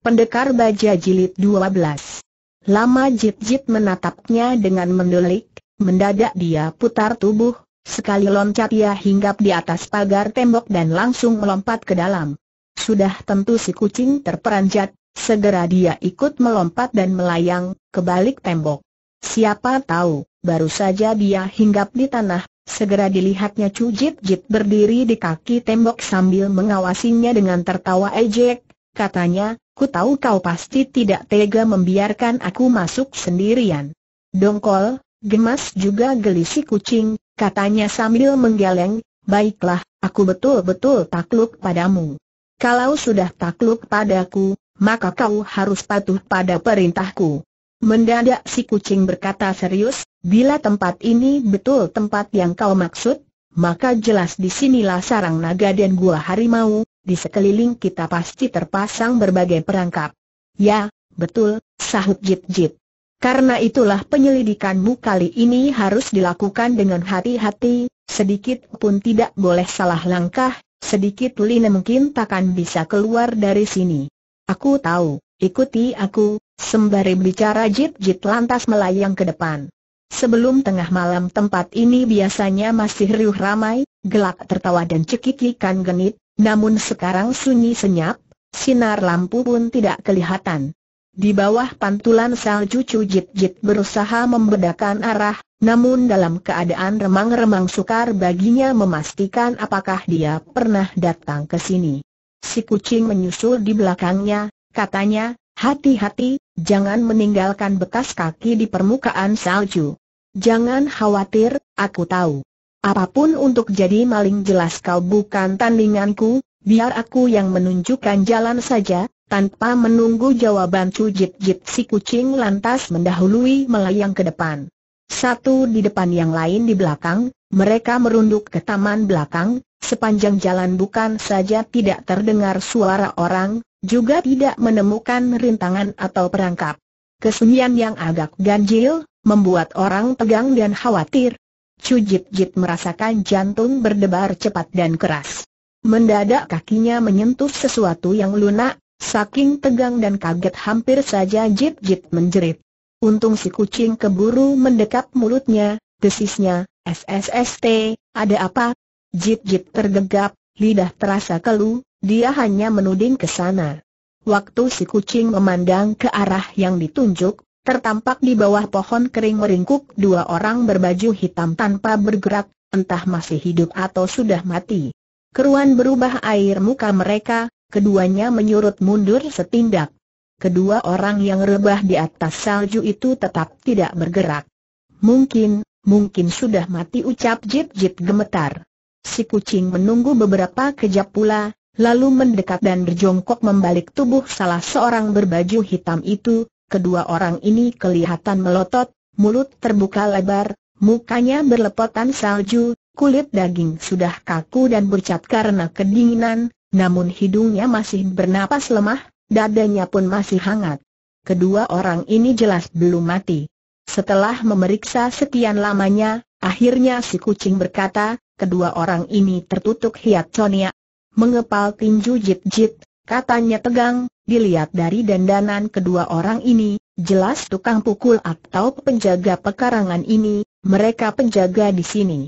Pendekar Baja Jilid 12 Lama Jit Jit menatapnya dengan mendelik, mendadak dia putar tubuh, sekali loncat ia hinggap di atas pagar tembok dan langsung melompat ke dalam. Sudah tentu si kucing terperanjat, segera dia ikut melompat dan melayang, ke balik tembok. Siapa tahu, baru saja dia hinggap di tanah, Segera dilihatnya cujit Jit Jit berdiri di kaki tembok sambil mengawasinya dengan tertawa ejek, katanya, Aku tahu kau pasti tidak tega membiarkan aku masuk sendirian. Dongkol, gemas juga gelisi kucing, katanya sambil menggeleng, baiklah, aku betul-betul takluk padamu. Kalau sudah takluk padaku, maka kau harus patuh pada perintahku. Mendadak si kucing berkata serius, bila tempat ini betul tempat yang kau maksud, maka jelas disinilah sarang naga dan gua harimau, di sekeliling kita pasti terpasang berbagai perangkap. Ya, betul, sahut Jit Jit. Karena itulah penyelidikanmu kali ini harus dilakukan dengan hati-hati, sedikit pun tidak boleh salah langkah, sedikit Lina mungkin takkan bisa keluar dari sini. Aku tahu, ikuti aku, sembari bicara Jit Jit lantas melayang ke depan. Sebelum tengah malam tempat ini biasanya masih riuh ramai, gelak tertawa dan cekikikan genit, namun sekarang sunyi senyap, sinar lampu pun tidak kelihatan. Di bawah pantulan salju Cujit-jit berusaha membedakan arah, namun dalam keadaan remang-remang sukar baginya memastikan apakah dia pernah datang ke sini. Si kucing menyusul di belakangnya, katanya, hati-hati, jangan meninggalkan bekas kaki di permukaan salju. Jangan khawatir, aku tahu. Apapun untuk jadi maling jelas kau bukan tandinganku, biar aku yang menunjukkan jalan saja, tanpa menunggu jawaban cujit-jit si kucing lantas mendahului melayang ke depan. Satu di depan yang lain di belakang, mereka merunduk ke taman belakang, sepanjang jalan bukan saja tidak terdengar suara orang, juga tidak menemukan rintangan atau perangkap. Kesunyian yang agak ganjil, membuat orang tegang dan khawatir, Cujit Jit merasakan jantung berdebar cepat dan keras. Mendadak kakinya menyentuh sesuatu yang lunak, saking tegang dan kaget hampir saja Jit Jit menjerit. Untung si kucing keburu mendekap mulutnya, desisnya, SSST, ada apa? Jit Jit tergegap, lidah terasa kelu, dia hanya menuding ke sana. Waktu si kucing memandang ke arah yang ditunjuk, Tertampak di bawah pohon kering meringkuk dua orang berbaju hitam tanpa bergerak, entah masih hidup atau sudah mati. Keruan berubah air muka mereka, keduanya menyurut mundur setindak. Kedua orang yang rebah di atas salju itu tetap tidak bergerak. Mungkin, mungkin sudah mati ucap jip-jip gemetar. Si kucing menunggu beberapa kejap pula, lalu mendekat dan berjongkok membalik tubuh salah seorang berbaju hitam itu, kedua orang ini kelihatan melotot, mulut terbuka lebar, mukanya berlepotan salju, kulit daging sudah kaku dan bercat karena kedinginan, namun hidungnya masih bernapas lemah, dadanya pun masih hangat. Kedua orang ini jelas belum mati. Setelah memeriksa sekian lamanya, akhirnya si kucing berkata, kedua orang ini tertutup hiat Sonia. Mengepal tinju jit-jit, katanya tegang, dilihat dari dandanan kedua orang ini, jelas tukang pukul atau penjaga pekarangan ini, mereka penjaga di sini.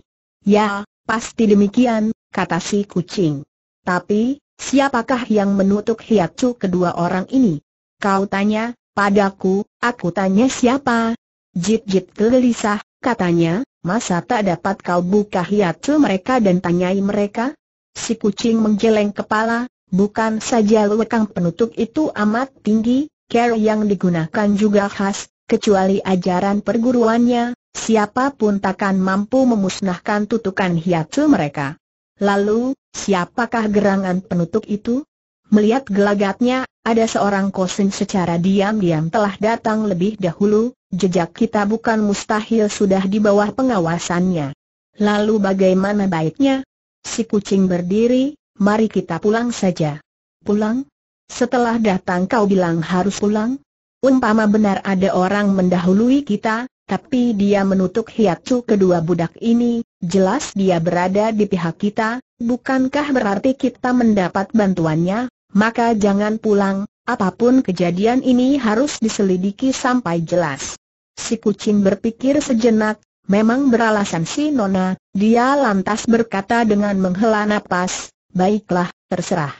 Ya, pasti demikian, kata si kucing. Tapi, siapakah yang menutup hiacu kedua orang ini? Kau tanya, padaku, aku tanya siapa? Jit-jit gelisah, katanya, Masa tak dapat kau buka hiatu mereka dan tanyai mereka? Si kucing menggeleng kepala, Bukan saja lekang penutup itu amat tinggi, care yang digunakan juga khas, kecuali ajaran perguruannya, siapapun takkan mampu memusnahkan tutukan hiatu mereka. Lalu, siapakah gerangan penutup itu? Melihat gelagatnya, ada seorang kosin secara diam-diam telah datang lebih dahulu, jejak kita bukan mustahil sudah di bawah pengawasannya. Lalu bagaimana baiknya? Si kucing berdiri, mari kita pulang saja. Pulang? Setelah datang kau bilang harus pulang? Umpama benar ada orang mendahului kita, tapi dia menutup hiatu kedua budak ini, jelas dia berada di pihak kita, bukankah berarti kita mendapat bantuannya? Maka jangan pulang, apapun kejadian ini harus diselidiki sampai jelas. Si kucing berpikir sejenak, Memang beralasan si Nona, dia lantas berkata dengan menghela napas, Baiklah, terserah.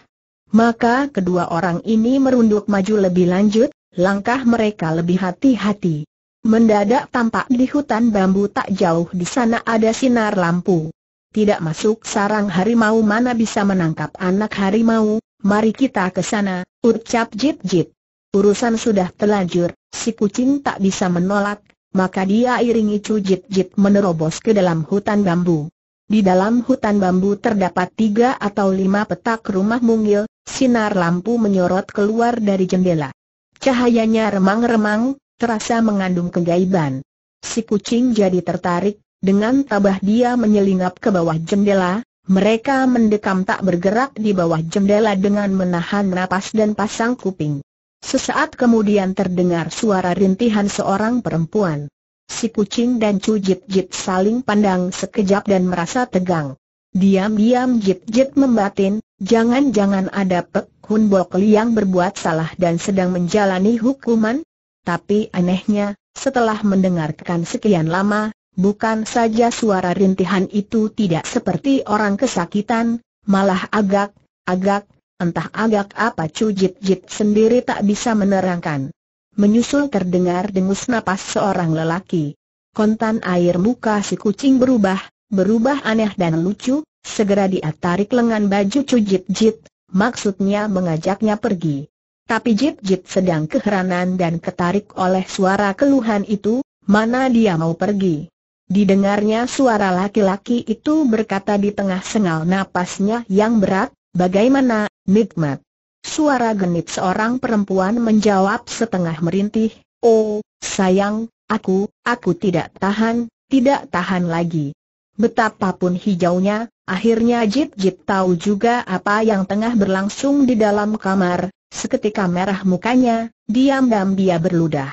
Maka kedua orang ini merunduk maju lebih lanjut, langkah mereka lebih hati-hati. Mendadak tampak di hutan bambu tak jauh di sana ada sinar lampu. Tidak masuk sarang harimau mana bisa menangkap anak harimau, mari kita ke sana, ucap Jip Jip. Urusan sudah telanjur, si kucing tak bisa menolak, maka dia iringi Cu Jip Jip menerobos ke dalam hutan bambu. Di dalam hutan bambu terdapat tiga atau lima petak rumah mungil, sinar lampu menyorot keluar dari jendela. Cahayanya remang-remang, terasa mengandung kegaiban. Si kucing jadi tertarik, dengan tabah dia menyelinap ke bawah jendela, mereka mendekam tak bergerak di bawah jendela dengan menahan napas dan pasang kuping. Sesaat kemudian terdengar suara rintihan seorang perempuan. Si kucing dan Cu Jip Jip saling pandang sekejap dan merasa tegang. Diam-diam Jip Jip membatin, jangan-jangan ada Pek Hun Bok Liang berbuat salah dan sedang menjalani hukuman? Tapi anehnya, setelah mendengarkan sekian lama, bukan saja suara rintihan itu tidak seperti orang kesakitan, malah agak, agak, entah agak apa Cu Jip Jip sendiri tak bisa menerangkan menyusul terdengar dengus napas seorang lelaki. Kontan air muka si kucing berubah, berubah aneh dan lucu, segera dia tarik lengan baju Cujit Jit, maksudnya mengajaknya pergi. Tapi Jit Jit sedang keheranan dan ketarik oleh suara keluhan itu, mana dia mau pergi. Didengarnya suara laki-laki itu berkata di tengah sengal napasnya yang berat, bagaimana, nikmat. Suara genit seorang perempuan menjawab setengah merintih, Oh, sayang, aku, aku tidak tahan, tidak tahan lagi. Betapapun hijaunya, akhirnya Jit Jit tahu juga apa yang tengah berlangsung di dalam kamar, seketika merah mukanya, diam-diam dia berludah.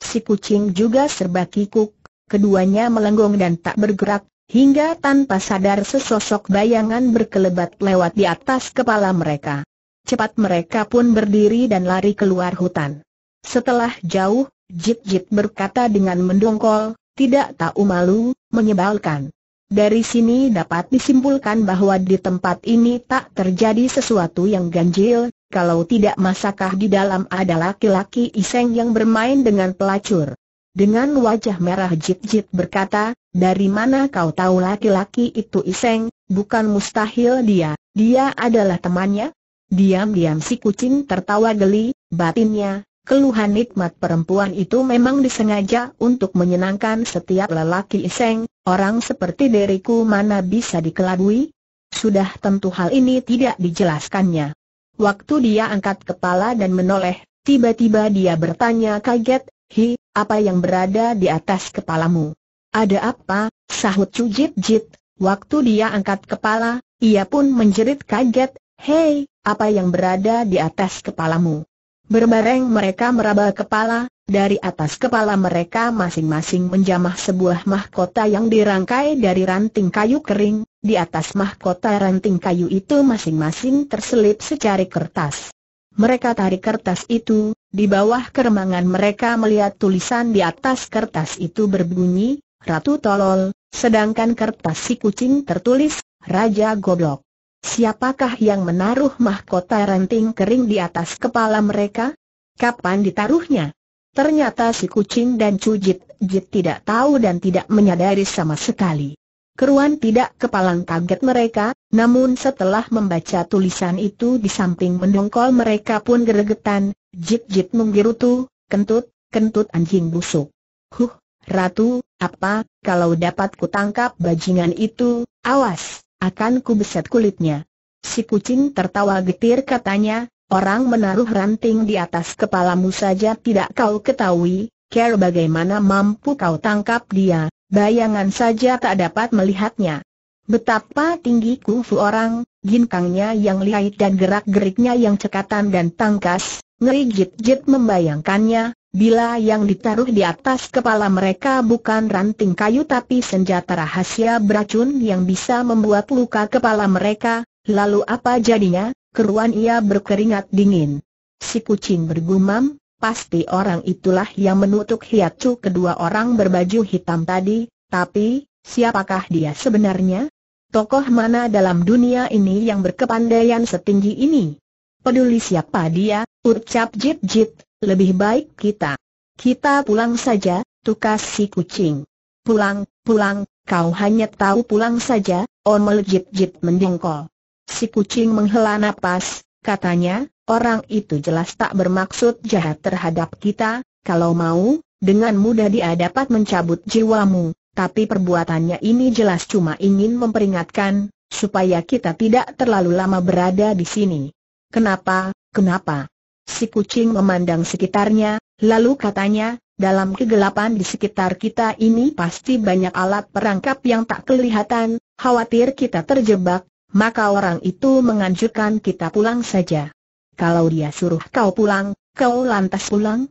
Si kucing juga serba kikuk, keduanya melenggong dan tak bergerak, hingga tanpa sadar sesosok bayangan berkelebat lewat di atas kepala mereka. Cepat mereka pun berdiri dan lari keluar hutan. Setelah jauh, Jip Jip berkata dengan mendongkol, tidak tahu malu, menyebalkan. Dari sini dapat disimpulkan bahwa di tempat ini tak terjadi sesuatu yang ganjil, kalau tidak masakah di dalam ada laki-laki iseng yang bermain dengan pelacur. Dengan wajah merah Jip Jip berkata, dari mana kau tahu laki-laki itu iseng, bukan mustahil dia, dia adalah temannya, Diam-diam si kucing tertawa geli, batinnya, keluhan nikmat perempuan itu memang disengaja untuk menyenangkan setiap lelaki iseng, orang seperti diriku mana bisa dikelabui? Sudah tentu hal ini tidak dijelaskannya. Waktu dia angkat kepala dan menoleh, tiba-tiba dia bertanya kaget, Hi, apa yang berada di atas kepalamu? Ada apa? Sahut Cujit Jit. Waktu dia angkat kepala, ia pun menjerit kaget, Hei, apa yang berada di atas kepalamu. Berbareng mereka meraba kepala, dari atas kepala mereka masing-masing menjamah sebuah mahkota yang dirangkai dari ranting kayu kering, di atas mahkota ranting kayu itu masing-masing terselip secari kertas. Mereka tarik kertas itu, di bawah keremangan mereka melihat tulisan di atas kertas itu berbunyi, Ratu Tolol, sedangkan kertas si kucing tertulis, Raja Goblok. Siapakah yang menaruh mahkota ranting kering di atas kepala mereka? Kapan ditaruhnya? Ternyata si kucing dan cujit, jit tidak tahu dan tidak menyadari sama sekali. Keruan tidak kepalang kaget mereka, namun setelah membaca tulisan itu di samping mendongkol mereka pun geregetan, jit-jit menggerutu, kentut, kentut anjing busuk. Huh, Ratu, apa, kalau dapat kutangkap bajingan itu, awas! Akan ku beset kulitnya. Si kucing tertawa getir katanya, orang menaruh ranting di atas kepalamu saja tidak kau ketahui, care bagaimana mampu kau tangkap dia, bayangan saja tak dapat melihatnya. Betapa tinggi kungfu orang, ginkangnya yang lihai dan gerak-geriknya yang cekatan dan tangkas, ngeri jit-jit membayangkannya, Bila yang ditaruh di atas kepala mereka bukan ranting kayu tapi senjata rahasia beracun yang bisa membuat luka kepala mereka, lalu apa jadinya? Keruan ia berkeringat dingin. Si kucing bergumam, pasti orang itulah yang menutup hiacu kedua orang berbaju hitam tadi, tapi, siapakah dia sebenarnya? Tokoh mana dalam dunia ini yang berkepandaian setinggi ini? Peduli siapa dia, ucap Jip Jip, lebih baik kita. Kita pulang saja, tukas si kucing. Pulang, pulang, kau hanya tahu pulang saja, Omel jip jit mendengkol. Si kucing menghela nafas. katanya, orang itu jelas tak bermaksud jahat terhadap kita, kalau mau, dengan mudah dia dapat mencabut jiwamu, tapi perbuatannya ini jelas cuma ingin memperingatkan, supaya kita tidak terlalu lama berada di sini. Kenapa, kenapa? Si kucing memandang sekitarnya, lalu katanya, dalam kegelapan di sekitar kita ini pasti banyak alat perangkap yang tak kelihatan, khawatir kita terjebak, maka orang itu menganjurkan kita pulang saja. Kalau dia suruh kau pulang, kau lantas pulang?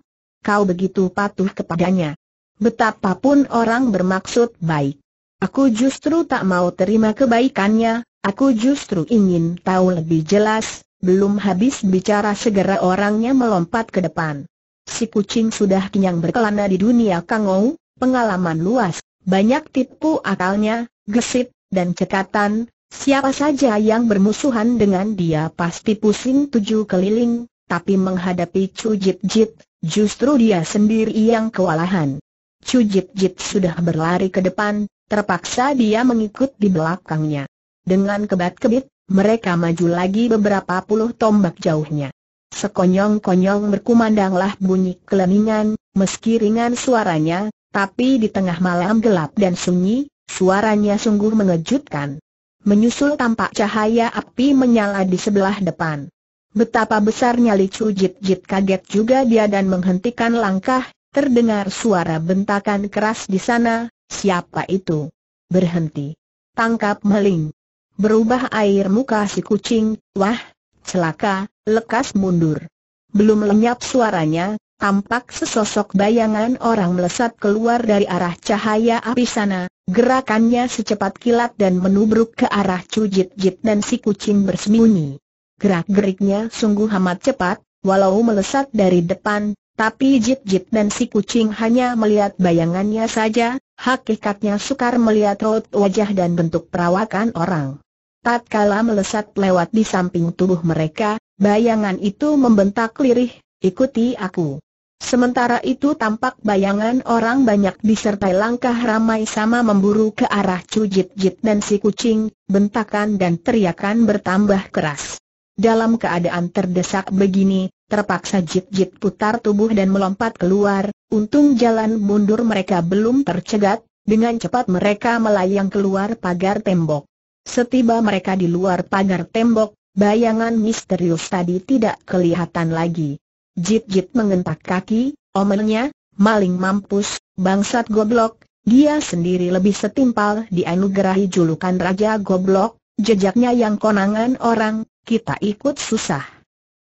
Kau begitu patuh kepadanya. Betapapun orang bermaksud baik. Aku justru tak mau terima kebaikannya, aku justru ingin tahu lebih jelas, belum habis bicara segera orangnya melompat ke depan. Si kucing sudah kenyang berkelana di dunia kangou, pengalaman luas, banyak tipu akalnya, gesit, dan cekatan, siapa saja yang bermusuhan dengan dia pasti pusing tujuh keliling, tapi menghadapi Chu Jit Jit, justru dia sendiri yang kewalahan. Chu Jit Jit sudah berlari ke depan, terpaksa dia mengikut di belakangnya. Dengan kebat-kebit, mereka maju lagi beberapa puluh tombak jauhnya. Sekonyong-konyong berkumandanglah bunyi keleningan, meski ringan suaranya, tapi di tengah malam gelap dan sunyi, suaranya sungguh mengejutkan. Menyusul tampak cahaya api menyala di sebelah depan. Betapa besarnya Licu Jit Jit kaget juga dia dan menghentikan langkah, terdengar suara bentakan keras di sana, siapa itu? Berhenti. Tangkap meling. Berubah air muka si kucing, wah, celaka, lekas mundur. Belum lenyap suaranya, tampak sesosok bayangan orang melesat keluar dari arah cahaya api sana, gerakannya secepat kilat dan menubruk ke arah cujit-jit dan si kucing bersembunyi. Gerak-geriknya sungguh amat cepat, walau melesat dari depan, tapi jit-jit dan si kucing hanya melihat bayangannya saja, hakikatnya sukar melihat raut wajah dan bentuk perawakan orang. Tatkala melesat lewat di samping tubuh mereka, bayangan itu membentak lirih, ikuti aku. Sementara itu tampak bayangan orang banyak disertai langkah ramai sama memburu ke arah cujit-jit dan si kucing, bentakan dan teriakan bertambah keras. Dalam keadaan terdesak begini, terpaksa jit-jit putar tubuh dan melompat keluar, untung jalan mundur mereka belum tercegat, dengan cepat mereka melayang keluar pagar tembok. Setiba mereka di luar pagar tembok, bayangan misterius tadi tidak kelihatan lagi. Jit-jit mengentak kaki, omelnya, maling mampus, bangsat goblok, dia sendiri lebih setimpal dianugerahi julukan Raja Goblok, jejaknya yang konangan orang, kita ikut susah.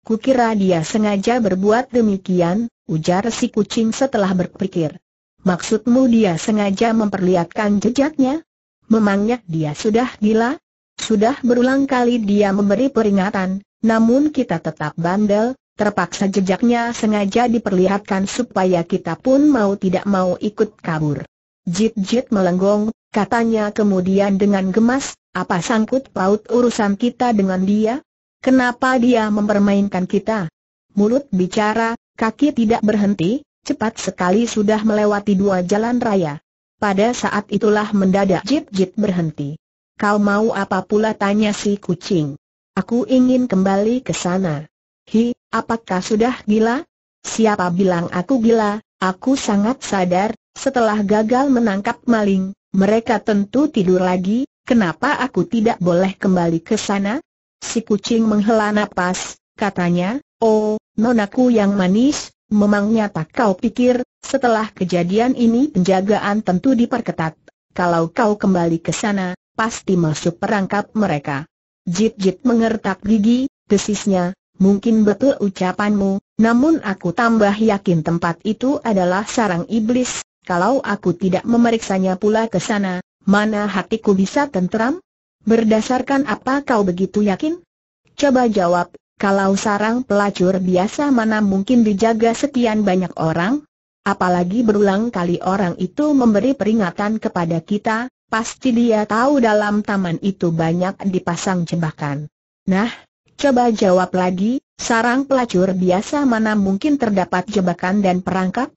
Kukira dia sengaja berbuat demikian, ujar si kucing setelah berpikir. Maksudmu dia sengaja memperlihatkan jejaknya? Memangnya dia sudah gila? Sudah berulang kali dia memberi peringatan, namun kita tetap bandel, terpaksa jejaknya sengaja diperlihatkan supaya kita pun mau tidak mau ikut kabur. Jit-jit melenggong, katanya kemudian dengan gemas, apa sangkut paut urusan kita dengan dia? Kenapa dia mempermainkan kita? Mulut bicara, kaki tidak berhenti, cepat sekali sudah melewati dua jalan raya. Pada saat itulah mendadak Jit-Jit berhenti. Kau mau apa pula tanya si kucing? Aku ingin kembali ke sana. Hi, apakah sudah gila? Siapa bilang aku gila? Aku sangat sadar, setelah gagal menangkap maling, mereka tentu tidur lagi, kenapa aku tidak boleh kembali ke sana? Si kucing menghela nafas, katanya, oh, nonaku yang manis, memangnya tak kau pikir, setelah kejadian ini penjagaan tentu diperketat. Kalau kau kembali ke sana, pasti masuk perangkap mereka. Jit-jit mengertak gigi, desisnya, mungkin betul ucapanmu, namun aku tambah yakin tempat itu adalah sarang iblis, kalau aku tidak memeriksanya pula ke sana, mana hatiku bisa tentram? Berdasarkan apa kau begitu yakin? Coba jawab, kalau sarang pelacur biasa mana mungkin dijaga sekian banyak orang? Apalagi berulang kali orang itu memberi peringatan kepada kita, pasti dia tahu dalam taman itu banyak dipasang jebakan. Nah, coba jawab lagi, sarang pelacur biasa mana mungkin terdapat jebakan dan perangkap?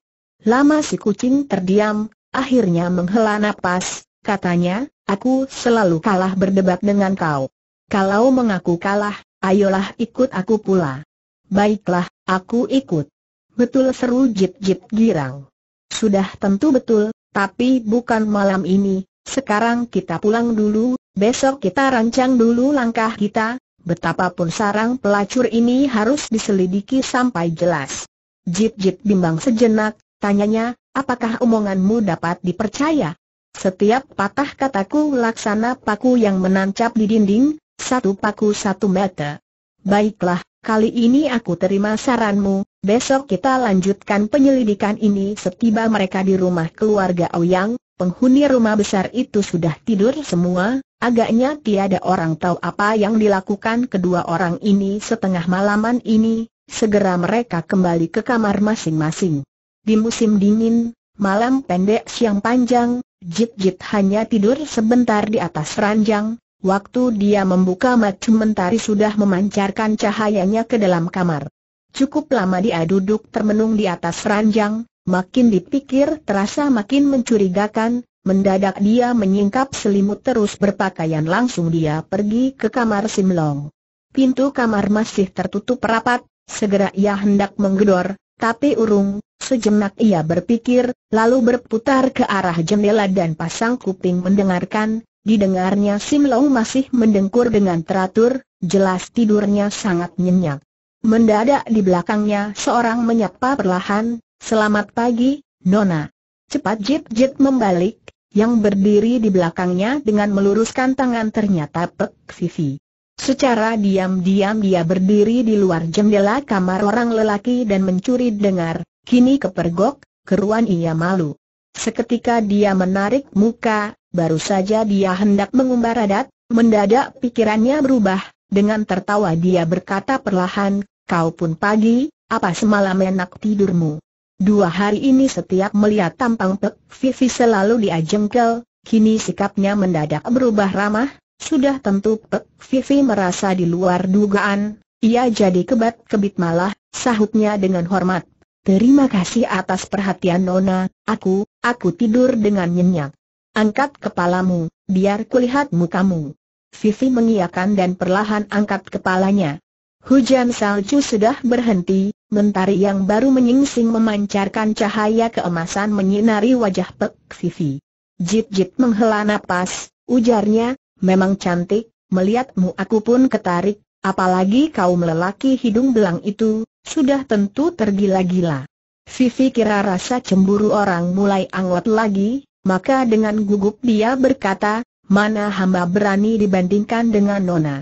Lama si kucing terdiam, akhirnya menghela napas, katanya, aku selalu kalah berdebat dengan kau. Kalau mengaku kalah, ayolah ikut aku pula. Baiklah, aku ikut. Betul seru Jip Jip girang. Sudah tentu betul, tapi bukan malam ini, sekarang kita pulang dulu, besok kita rancang dulu langkah kita, betapapun sarang pelacur ini harus diselidiki sampai jelas. Jip Jip bimbang sejenak, tanyanya, apakah omonganmu dapat dipercaya? Setiap patah kataku laksana paku yang menancap di dinding, satu paku satu meter. Baiklah, kali ini aku terima saranmu, Besok kita lanjutkan penyelidikan ini setiba mereka di rumah keluarga Ouyang, penghuni rumah besar itu sudah tidur semua, agaknya tiada orang tahu apa yang dilakukan kedua orang ini setengah malaman ini, segera mereka kembali ke kamar masing-masing. Di musim dingin, malam pendek siang panjang, Jit-jit hanya tidur sebentar di atas ranjang, waktu dia membuka mata mentari sudah memancarkan cahayanya ke dalam kamar. Cukup lama dia duduk termenung di atas ranjang, makin dipikir terasa makin mencurigakan, mendadak dia menyingkap selimut terus berpakaian langsung dia pergi ke kamar Simlong. Pintu kamar masih tertutup rapat, segera ia hendak menggedor, tapi urung, sejenak ia berpikir, lalu berputar ke arah jendela dan pasang kuping mendengarkan, didengarnya Simlong masih mendengkur dengan teratur, jelas tidurnya sangat nyenyak. Mendadak di belakangnya seorang menyapa perlahan, Selamat pagi, Nona. Cepat Jit Jit membalik, yang berdiri di belakangnya dengan meluruskan tangan ternyata Pek Vivi. Secara diam-diam dia berdiri di luar jendela kamar orang lelaki dan mencuri dengar, kini kepergok, keruan ia malu. Seketika dia menarik muka, baru saja dia hendak mengumbar adat, mendadak pikirannya berubah, dengan tertawa dia berkata perlahan, kau pun pagi, apa semalam enak tidurmu? Dua hari ini setiap melihat tampang Pek Vivi selalu diajengkel, kini sikapnya mendadak berubah ramah, sudah tentu Pek Vivi merasa di luar dugaan, ia jadi kebat-kebit malah, sahutnya dengan hormat. Terima kasih atas perhatian Nona, aku, aku tidur dengan nyenyak. Angkat kepalamu, biar kulihat mukamu. Vivi mengiakan dan perlahan angkat kepalanya. Hujan salju sudah berhenti, mentari yang baru menyingsing memancarkan cahaya keemasan menyinari wajah Pek Vivi. Jit-jit menghela napas, ujarnya, memang cantik, melihatmu aku pun ketarik, apalagi kau melelaki hidung belang itu, sudah tentu tergila-gila. Vivi kira rasa cemburu orang mulai anglet lagi, maka dengan gugup dia berkata, mana hamba berani dibandingkan dengan Nona.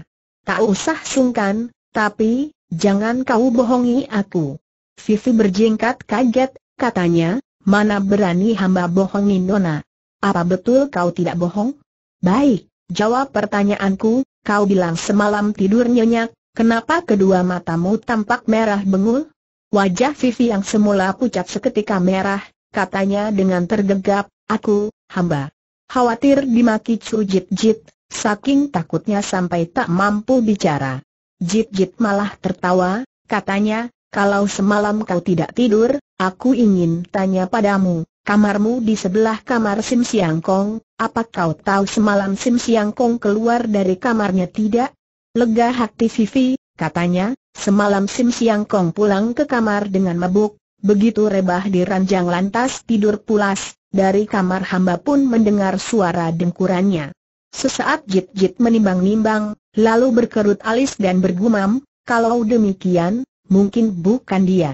Tak usah sungkan, tapi, jangan kau bohongi aku. Vivi berjingkat kaget, katanya, mana berani hamba bohongi Nona. Apa betul kau tidak bohong? Baik, jawab pertanyaanku, kau bilang semalam tidur nyenyak, kenapa kedua matamu tampak merah bengul? Wajah Vivi yang semula pucat seketika merah, katanya dengan tergegap, aku, hamba khawatir dimaki Chu Jit Jit, saking takutnya sampai tak mampu bicara. Jit Jit malah tertawa, katanya, kalau semalam kau tidak tidur, aku ingin tanya padamu, kamarmu di sebelah kamar Sim Siang Kong, apa kau tahu semalam Sim Siang Kong keluar dari kamarnya tidak? Lega hati Vivi, katanya, semalam Sim Siang Kong pulang ke kamar dengan mabuk, begitu rebah di ranjang lantas tidur pulas, dari kamar hamba pun mendengar suara dengkurannya. Sesaat Jit-Jit menimbang-nimbang, lalu berkerut alis dan bergumam, kalau demikian, mungkin bukan dia.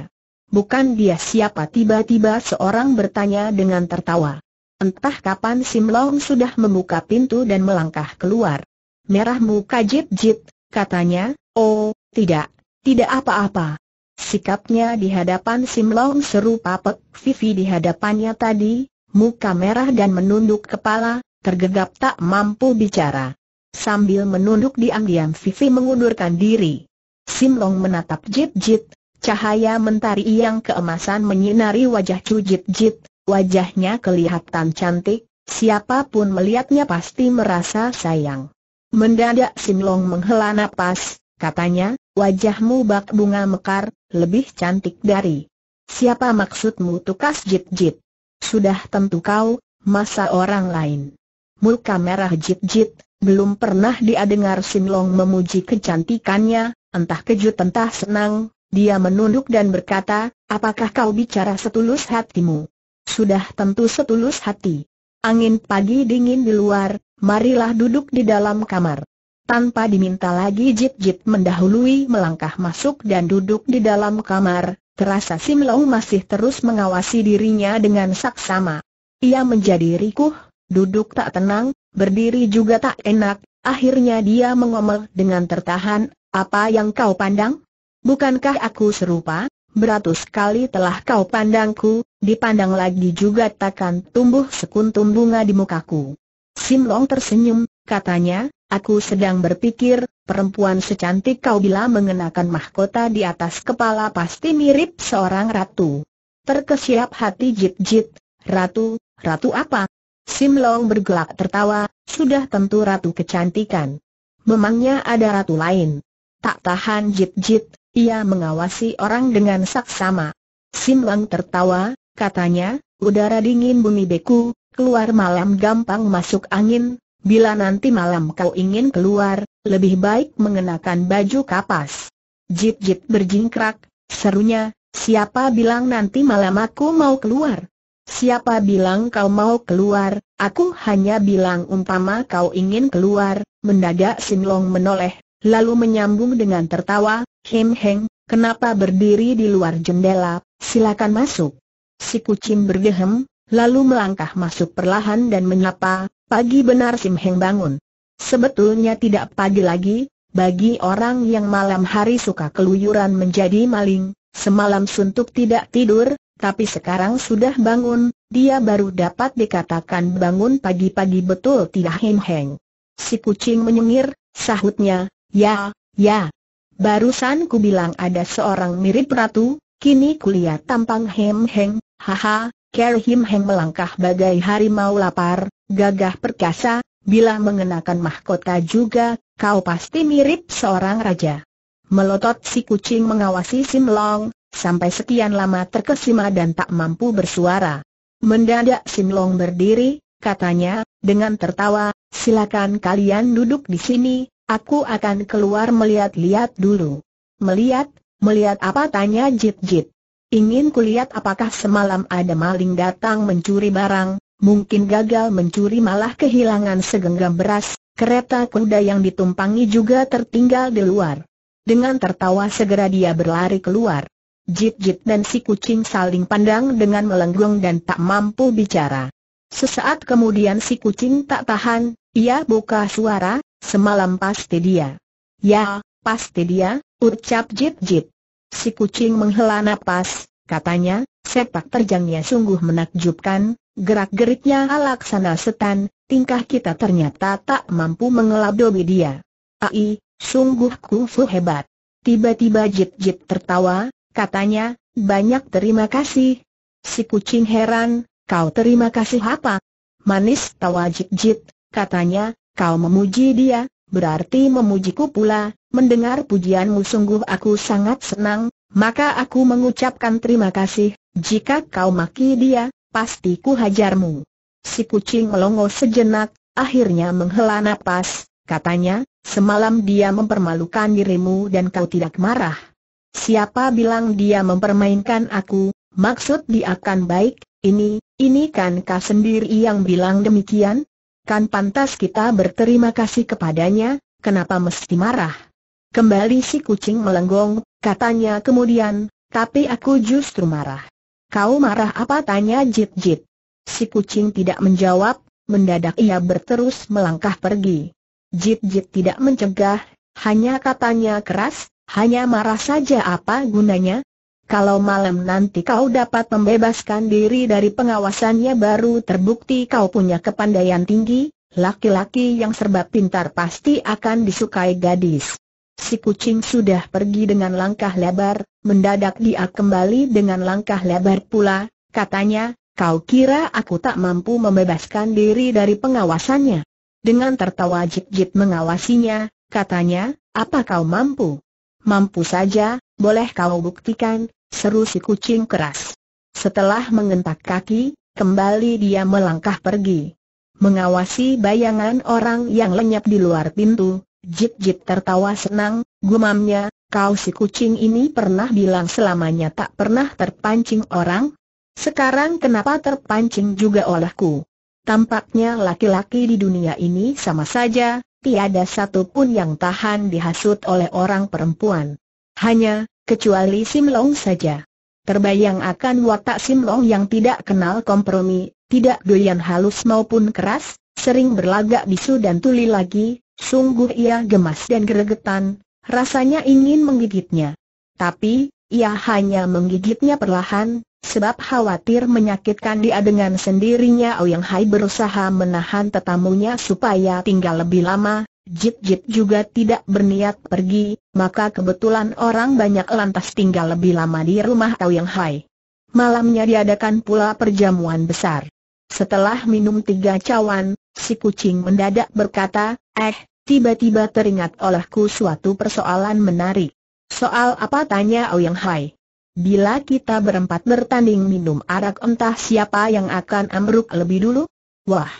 Bukan dia siapa tiba-tiba seorang bertanya dengan tertawa. Entah kapan Sim Long sudah membuka pintu dan melangkah keluar. Merah muka Jit-Jit, katanya, oh, tidak, tidak apa-apa. Sikapnya di hadapan Sim Long serupa Pek Vivi di hadapannya tadi, muka merah dan menunduk kepala, tergegap tak mampu bicara. Sambil menunduk diam-diam Vivi mengundurkan diri. Sim Long menatap Jit-Jit, cahaya mentari yang keemasan menyinari wajah Cu Jit-Jit, wajahnya kelihatan cantik, siapapun melihatnya pasti merasa sayang. Mendadak Sim Long menghela napas, katanya, wajahmu bak bunga mekar, lebih cantik dari. Siapa maksudmu tukas Jit-Jit? Sudah tentu kau, masa orang lain. Muka merah jit-jit, belum pernah dia dengar Sinlong memuji kecantikannya, entah kejut entah senang, dia menunduk dan berkata, apakah kau bicara setulus hatimu? Sudah tentu setulus hati. Angin pagi dingin di luar, marilah duduk di dalam kamar. Tanpa diminta lagi jip jip mendahului melangkah masuk dan duduk di dalam kamar, Terasa Sim Long masih terus mengawasi dirinya dengan saksama. Ia menjadi rikuh, duduk tak tenang, berdiri juga tak enak, akhirnya dia mengomel dengan tertahan, apa yang kau pandang? Bukankah aku serupa? Beratus kali telah kau pandangku, dipandang lagi juga takkan tumbuh sekuntum bunga di mukaku. Sim Long tersenyum, katanya, aku sedang berpikir, perempuan secantik kau bila mengenakan mahkota di atas kepala pasti mirip seorang ratu. Terkesiap hati jit-jit, ratu, ratu apa? Sim Long bergelak tertawa, sudah tentu ratu kecantikan. Memangnya ada ratu lain. Tak tahan jit-jit, ia mengawasi orang dengan saksama. Sim Long tertawa, katanya, udara dingin bumi beku, keluar malam gampang masuk angin, Bila nanti malam kau ingin keluar, lebih baik mengenakan baju kapas. Jip-jip berjingkrak, serunya, siapa bilang nanti malam aku mau keluar? Siapa bilang kau mau keluar? Aku hanya bilang umpama kau ingin keluar, mendadak Sinlong menoleh, lalu menyambung dengan tertawa, Him Heng, kenapa berdiri di luar jendela, silakan masuk. Si kucing berdehem, lalu melangkah masuk perlahan dan menyapa, Pagi benar Sim Heng bangun. Sebetulnya tidak pagi lagi, bagi orang yang malam hari suka keluyuran menjadi maling, semalam suntuk tidak tidur, tapi sekarang sudah bangun, dia baru dapat dikatakan bangun pagi-pagi betul tidak Sim Heng. Si kucing menyengir, sahutnya, ya, ya. Barusan ku bilang ada seorang mirip ratu, kini kulihat tampang Hem Heng, haha, Ker Him Heng melangkah bagai harimau lapar, gagah perkasa, bila mengenakan mahkota juga, kau pasti mirip seorang raja. Melotot si kucing mengawasi Sim Long, sampai sekian lama terkesima dan tak mampu bersuara. Mendadak Sim Long berdiri, katanya, dengan tertawa, silakan kalian duduk di sini, aku akan keluar melihat-lihat dulu. Melihat, melihat apa tanya Jit Jit. Ingin kulihat apakah semalam ada maling datang mencuri barang, mungkin gagal mencuri malah kehilangan segenggam beras, kereta kuda yang ditumpangi juga tertinggal di luar. Dengan tertawa segera dia berlari keluar. Jit-jit dan si kucing saling pandang dengan melenggung dan tak mampu bicara. Sesaat kemudian si kucing tak tahan, ia buka suara, semalam pasti dia. Ya, pasti dia, ucap Jit-jit. Si kucing menghela napas, katanya, sepak terjangnya sungguh menakjubkan, Gerak-geriknya alaksana setan, tingkah kita ternyata tak mampu mengelabui dia. Ai, sungguh kungfu hebat. Tiba-tiba Jip Jip tertawa, katanya, banyak terima kasih. Si kucing heran, kau terima kasih apa? Manis tawa Jip Jip, katanya, kau memuji dia, berarti memujiku pula, mendengar pujianmu sungguh aku sangat senang, maka aku mengucapkan terima kasih, jika kau maki dia, pasti ku hajarmu. Si kucing melongo sejenak, akhirnya menghela napas, katanya, semalam dia mempermalukan dirimu dan kau tidak marah. Siapa bilang dia mempermainkan aku, maksud dia akan baik, ini, ini kan kau sendiri yang bilang demikian? Kan pantas kita berterima kasih kepadanya, kenapa mesti marah? Kembali si kucing melenggong, katanya kemudian, tapi aku justru marah. Kau marah apa tanya Jit Jit? Si kucing tidak menjawab, mendadak ia berterus melangkah pergi. Jit Jit tidak mencegah, hanya katanya keras, hanya marah saja apa gunanya? Kalau malam nanti kau dapat membebaskan diri dari pengawasannya baru terbukti kau punya kepandaian tinggi, laki-laki yang serba pintar pasti akan disukai gadis. Si kucing sudah pergi dengan langkah lebar, mendadak dia kembali dengan langkah lebar pula, katanya, kau kira aku tak mampu membebaskan diri dari pengawasannya. Dengan tertawa jip-jip mengawasinya, katanya, apa kau mampu? Mampu saja, boleh kau buktikan, seru si kucing keras. Setelah mengentak kaki, kembali dia melangkah pergi. Mengawasi bayangan orang yang lenyap di luar pintu, Jip Jip tertawa senang, gumamnya, kau si kucing ini pernah bilang selamanya tak pernah terpancing orang? Sekarang kenapa terpancing juga olehku? Tampaknya laki-laki di dunia ini sama saja, tiada satupun yang tahan dihasut oleh orang perempuan. Hanya, kecuali Sim Long saja. Terbayang akan watak Sim Long yang tidak kenal kompromi, tidak doyan halus maupun keras, sering berlagak bisu dan tuli lagi, Sungguh ia gemas dan geregetan, rasanya ingin menggigitnya. Tapi, ia hanya menggigitnya perlahan, sebab khawatir menyakitkan dia dengan sendirinya Ouyang Hai berusaha menahan tetamunya supaya tinggal lebih lama, Jip Jip juga tidak berniat pergi, maka kebetulan orang banyak lantas tinggal lebih lama di rumah Ouyang Hai. Malamnya diadakan pula perjamuan besar. Setelah minum tiga cawan, si kucing mendadak berkata, Eh, Tiba-tiba teringat olehku suatu persoalan menarik. Soal apa tanya Yang Hai? Bila kita berempat bertanding minum arak entah siapa yang akan ambruk lebih dulu? Wah!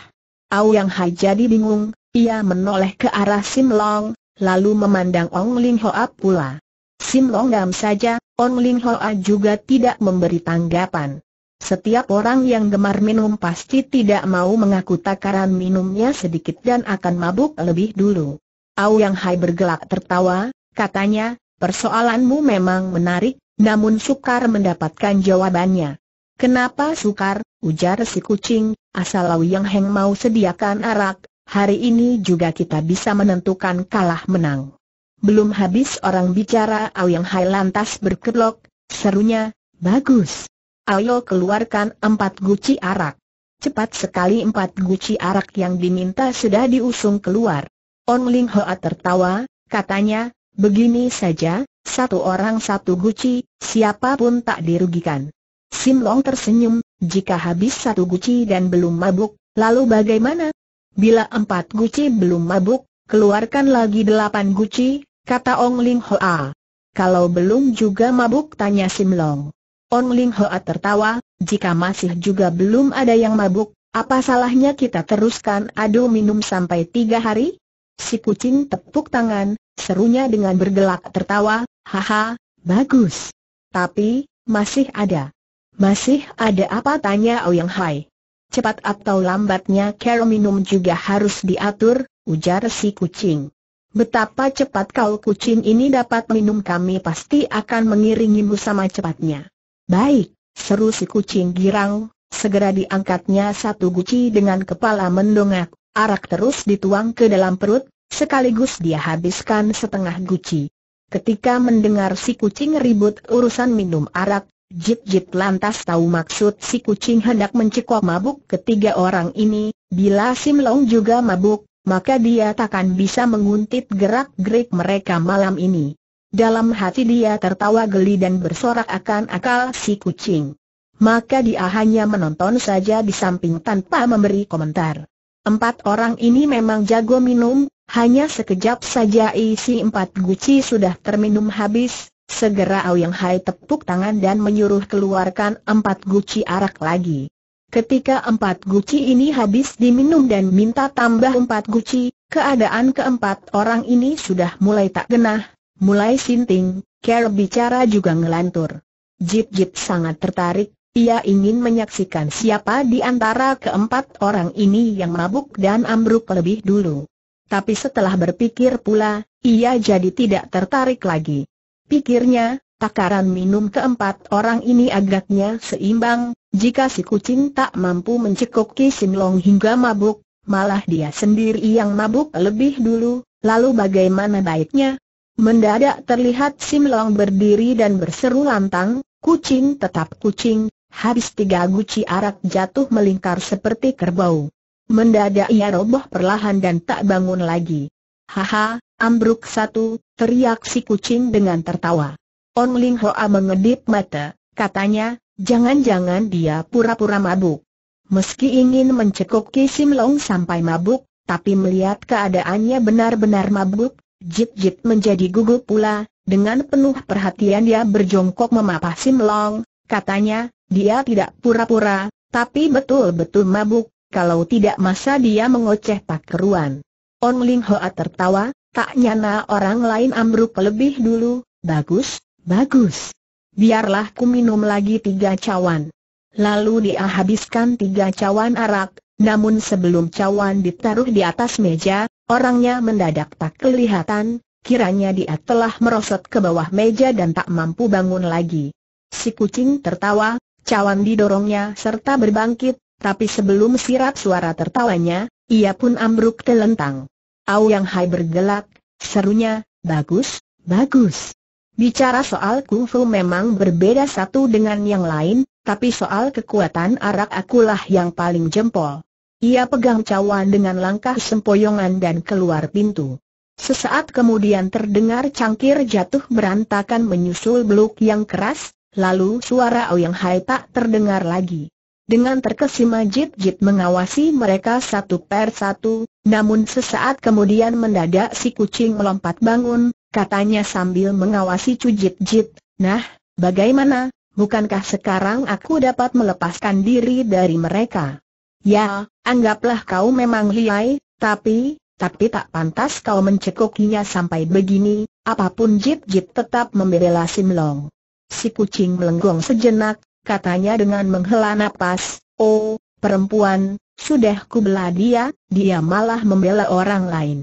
Yang Hai jadi bingung, ia menoleh ke arah Sim Long, lalu memandang Ong Ling Hoa pula. Sim Long dam saja, Ong Ling Hoa juga tidak memberi tanggapan. Setiap orang yang gemar minum pasti tidak mau mengaku takaran minumnya sedikit dan akan mabuk lebih dulu. Au Yang Hai bergelak tertawa, katanya, persoalanmu memang menarik, namun sukar mendapatkan jawabannya. Kenapa sukar, ujar si kucing, asal Au Yang Heng mau sediakan arak, hari ini juga kita bisa menentukan kalah menang. Belum habis orang bicara Au Yang Hai lantas berkelok, serunya, bagus. Ayo keluarkan empat guci arak. Cepat sekali empat guci arak yang diminta sudah diusung keluar. Ong Ling Hoa tertawa, katanya, begini saja, satu orang satu guci, siapapun tak dirugikan. Sim Long tersenyum, jika habis satu guci dan belum mabuk, lalu bagaimana? Bila empat guci belum mabuk, keluarkan lagi delapan guci, kata Ong Ling Hoa. Kalau belum juga mabuk tanya Sim Long. On Ling Hoa tertawa, jika masih juga belum ada yang mabuk, apa salahnya kita teruskan adu minum sampai tiga hari? Si kucing tepuk tangan, serunya dengan bergelak tertawa, haha, bagus. Tapi, masih ada. Masih ada apa tanya Ouyang Hai? Cepat atau lambatnya Carol minum juga harus diatur, ujar si kucing. Betapa cepat kau kucing ini dapat minum kami pasti akan mengiringimu sama cepatnya. Baik, seru si kucing girang, segera diangkatnya satu guci dengan kepala mendongak, arak terus dituang ke dalam perut, sekaligus dia habiskan setengah guci. Ketika mendengar si kucing ribut urusan minum arak, Jip Jip lantas tahu maksud si kucing hendak mencekok mabuk ketiga orang ini, bila Sim Long juga mabuk, maka dia takkan bisa menguntit gerak-gerik mereka malam ini. Dalam hati dia tertawa geli dan bersorak akan akal si kucing. Maka dia hanya menonton saja di samping tanpa memberi komentar. Empat orang ini memang jago minum, hanya sekejap saja isi empat guci sudah terminum habis, segera Aoyang Hai tepuk tangan dan menyuruh keluarkan empat guci arak lagi. Ketika empat guci ini habis diminum dan minta tambah empat guci, keadaan keempat orang ini sudah mulai tak genah, Mulai sinting, Care bicara juga ngelantur. Jip Jip sangat tertarik, ia ingin menyaksikan siapa di antara keempat orang ini yang mabuk dan ambruk lebih dulu. Tapi setelah berpikir pula, ia jadi tidak tertarik lagi. Pikirnya, takaran minum keempat orang ini agaknya seimbang, jika si kucing tak mampu mencekoki Sinlong hingga mabuk, malah dia sendiri yang mabuk lebih dulu, lalu bagaimana baiknya? Mendadak terlihat Sim Long berdiri dan berseru lantang, kucing tetap kucing, habis tiga guci arak jatuh melingkar seperti kerbau. Mendadak ia roboh perlahan dan tak bangun lagi. Haha, ambruk satu, teriak si kucing dengan tertawa. On Ling Hoa mengedip mata, katanya, jangan-jangan dia pura-pura mabuk. Meski ingin mencekoki Long sampai mabuk, tapi melihat keadaannya benar-benar mabuk, Jit Jit menjadi gugup pula, dengan penuh perhatian dia berjongkok memapah Sim Long. katanya, dia tidak pura-pura, tapi betul-betul mabuk, kalau tidak masa dia mengoceh keruan. On Ling Hoa tertawa, tak nyana orang lain ambruk lebih dulu, bagus, bagus. Biarlah ku minum lagi tiga cawan. Lalu dia habiskan tiga cawan arak, namun sebelum cawan ditaruh di atas meja, Orangnya mendadak tak kelihatan, kiranya dia telah merosot ke bawah meja dan tak mampu bangun lagi. Si kucing tertawa, cawan didorongnya serta berbangkit, tapi sebelum sirap suara tertawanya, ia pun ambruk telentang. Au Yang Hai bergelak, serunya, bagus, bagus. Bicara soal kungfu memang berbeda satu dengan yang lain, tapi soal kekuatan arak akulah yang paling jempol. Ia pegang cawan dengan langkah sempoyongan dan keluar pintu. Sesaat kemudian terdengar cangkir jatuh berantakan menyusul beluk yang keras, lalu suara Ouyang Hai tak terdengar lagi. Dengan terkesima Jit Jit mengawasi mereka satu per satu, namun sesaat kemudian mendadak si kucing melompat bangun, katanya sambil mengawasi Cu Jit Jit, nah, bagaimana, bukankah sekarang aku dapat melepaskan diri dari mereka? Ya, anggaplah kau memang liai, tapi, tapi tak pantas kau mencekokinya sampai begini, apapun Jip-Jip tetap membela Simlong. Si kucing melenggong sejenak, katanya dengan menghela napas, Oh, perempuan, sudah bela dia, dia malah membela orang lain.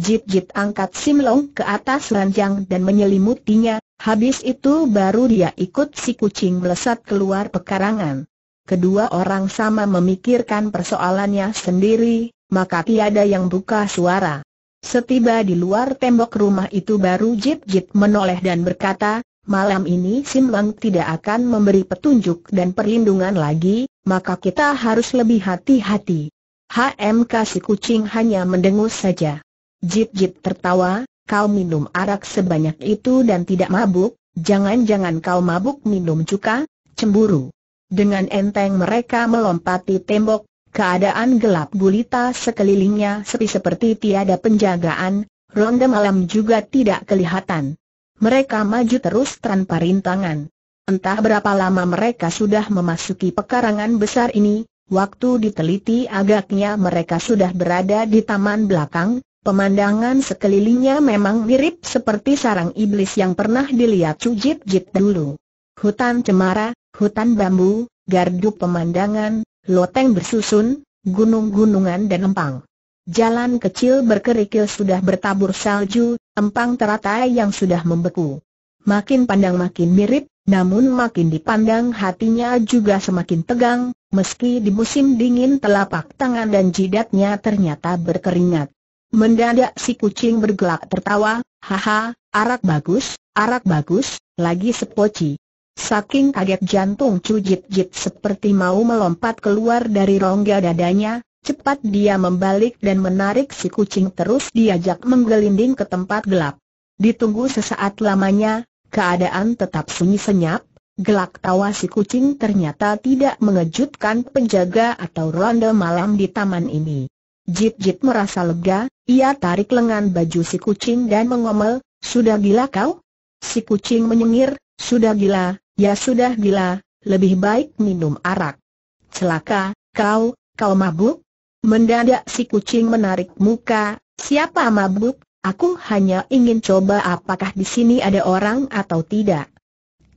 Jip-Jip angkat Simlong ke atas ranjang dan menyelimutinya, habis itu baru dia ikut si kucing melesat keluar pekarangan kedua orang sama memikirkan persoalannya sendiri, maka tiada yang buka suara. Setiba di luar tembok rumah itu baru Jip Jip menoleh dan berkata, malam ini Sim Lang tidak akan memberi petunjuk dan perlindungan lagi, maka kita harus lebih hati-hati. HMK si kucing hanya mendengus saja. Jip Jip tertawa, kau minum arak sebanyak itu dan tidak mabuk, jangan-jangan kau mabuk minum cuka, cemburu. Dengan enteng mereka melompati tembok, keadaan gelap gulita sekelilingnya sepi seperti tiada penjagaan, ronde malam juga tidak kelihatan. Mereka maju terus tanpa rintangan. Entah berapa lama mereka sudah memasuki pekarangan besar ini, waktu diteliti agaknya mereka sudah berada di taman belakang, pemandangan sekelilingnya memang mirip seperti sarang iblis yang pernah dilihat Cujit Jit dulu. Hutan cemara, hutan bambu, gardu pemandangan, loteng bersusun, gunung-gunungan dan empang. Jalan kecil berkerikil sudah bertabur salju, empang teratai yang sudah membeku. Makin pandang makin mirip, namun makin dipandang hatinya juga semakin tegang, meski di musim dingin telapak tangan dan jidatnya ternyata berkeringat. Mendadak si kucing bergelak tertawa, haha, arak bagus, arak bagus, lagi sepoci. Saking kaget jantung cujit-jit seperti mau melompat keluar dari rongga dadanya, cepat dia membalik dan menarik si kucing terus diajak menggelinding ke tempat gelap. Ditunggu sesaat lamanya, keadaan tetap sunyi senyap, gelak tawa si kucing ternyata tidak mengejutkan penjaga atau ronde malam di taman ini. Jit-jit merasa lega, ia tarik lengan baju si kucing dan mengomel, sudah gila kau? Si kucing menyengir, sudah gila, Ya sudah bila, lebih baik minum arak. Celaka, kau, kau mabuk? Mendadak si kucing menarik muka, siapa mabuk? Aku hanya ingin coba apakah di sini ada orang atau tidak.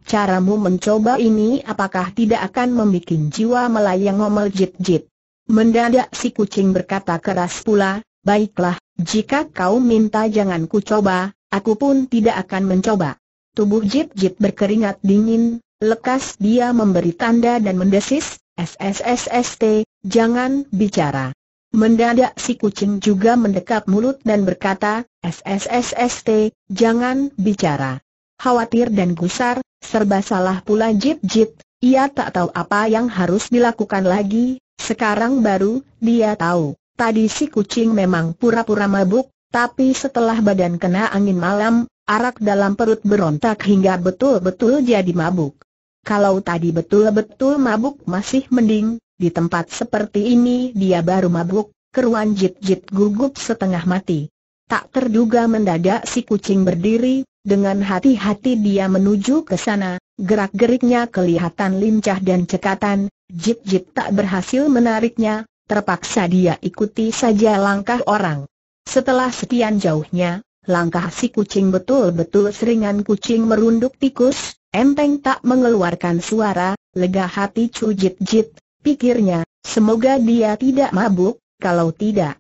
Caramu mencoba ini apakah tidak akan membuat jiwa melayang omel jit-jit. Mendadak si kucing berkata keras pula, baiklah, jika kau minta jangan ku coba, aku pun tidak akan mencoba. Tubuh Jip Jip berkeringat dingin, lekas dia memberi tanda dan mendesis, SSSST, jangan bicara. Mendadak si kucing juga mendekap mulut dan berkata, SSSST, jangan bicara. Khawatir dan gusar, serba salah pula Jip Jip, ia tak tahu apa yang harus dilakukan lagi, sekarang baru, dia tahu. Tadi si kucing memang pura-pura mabuk, tapi setelah badan kena angin malam, Arak dalam perut berontak hingga betul-betul jadi mabuk. Kalau tadi betul-betul mabuk masih mending, di tempat seperti ini dia baru mabuk, keruan jit-jit gugup setengah mati. Tak terduga mendadak si kucing berdiri, dengan hati-hati dia menuju ke sana, gerak-geriknya kelihatan lincah dan cekatan, jit-jit tak berhasil menariknya, terpaksa dia ikuti saja langkah orang. Setelah sekian jauhnya, Langkah si kucing betul-betul seringan kucing merunduk tikus, enteng tak mengeluarkan suara, lega hati cujit-jit, pikirnya, semoga dia tidak mabuk, kalau tidak.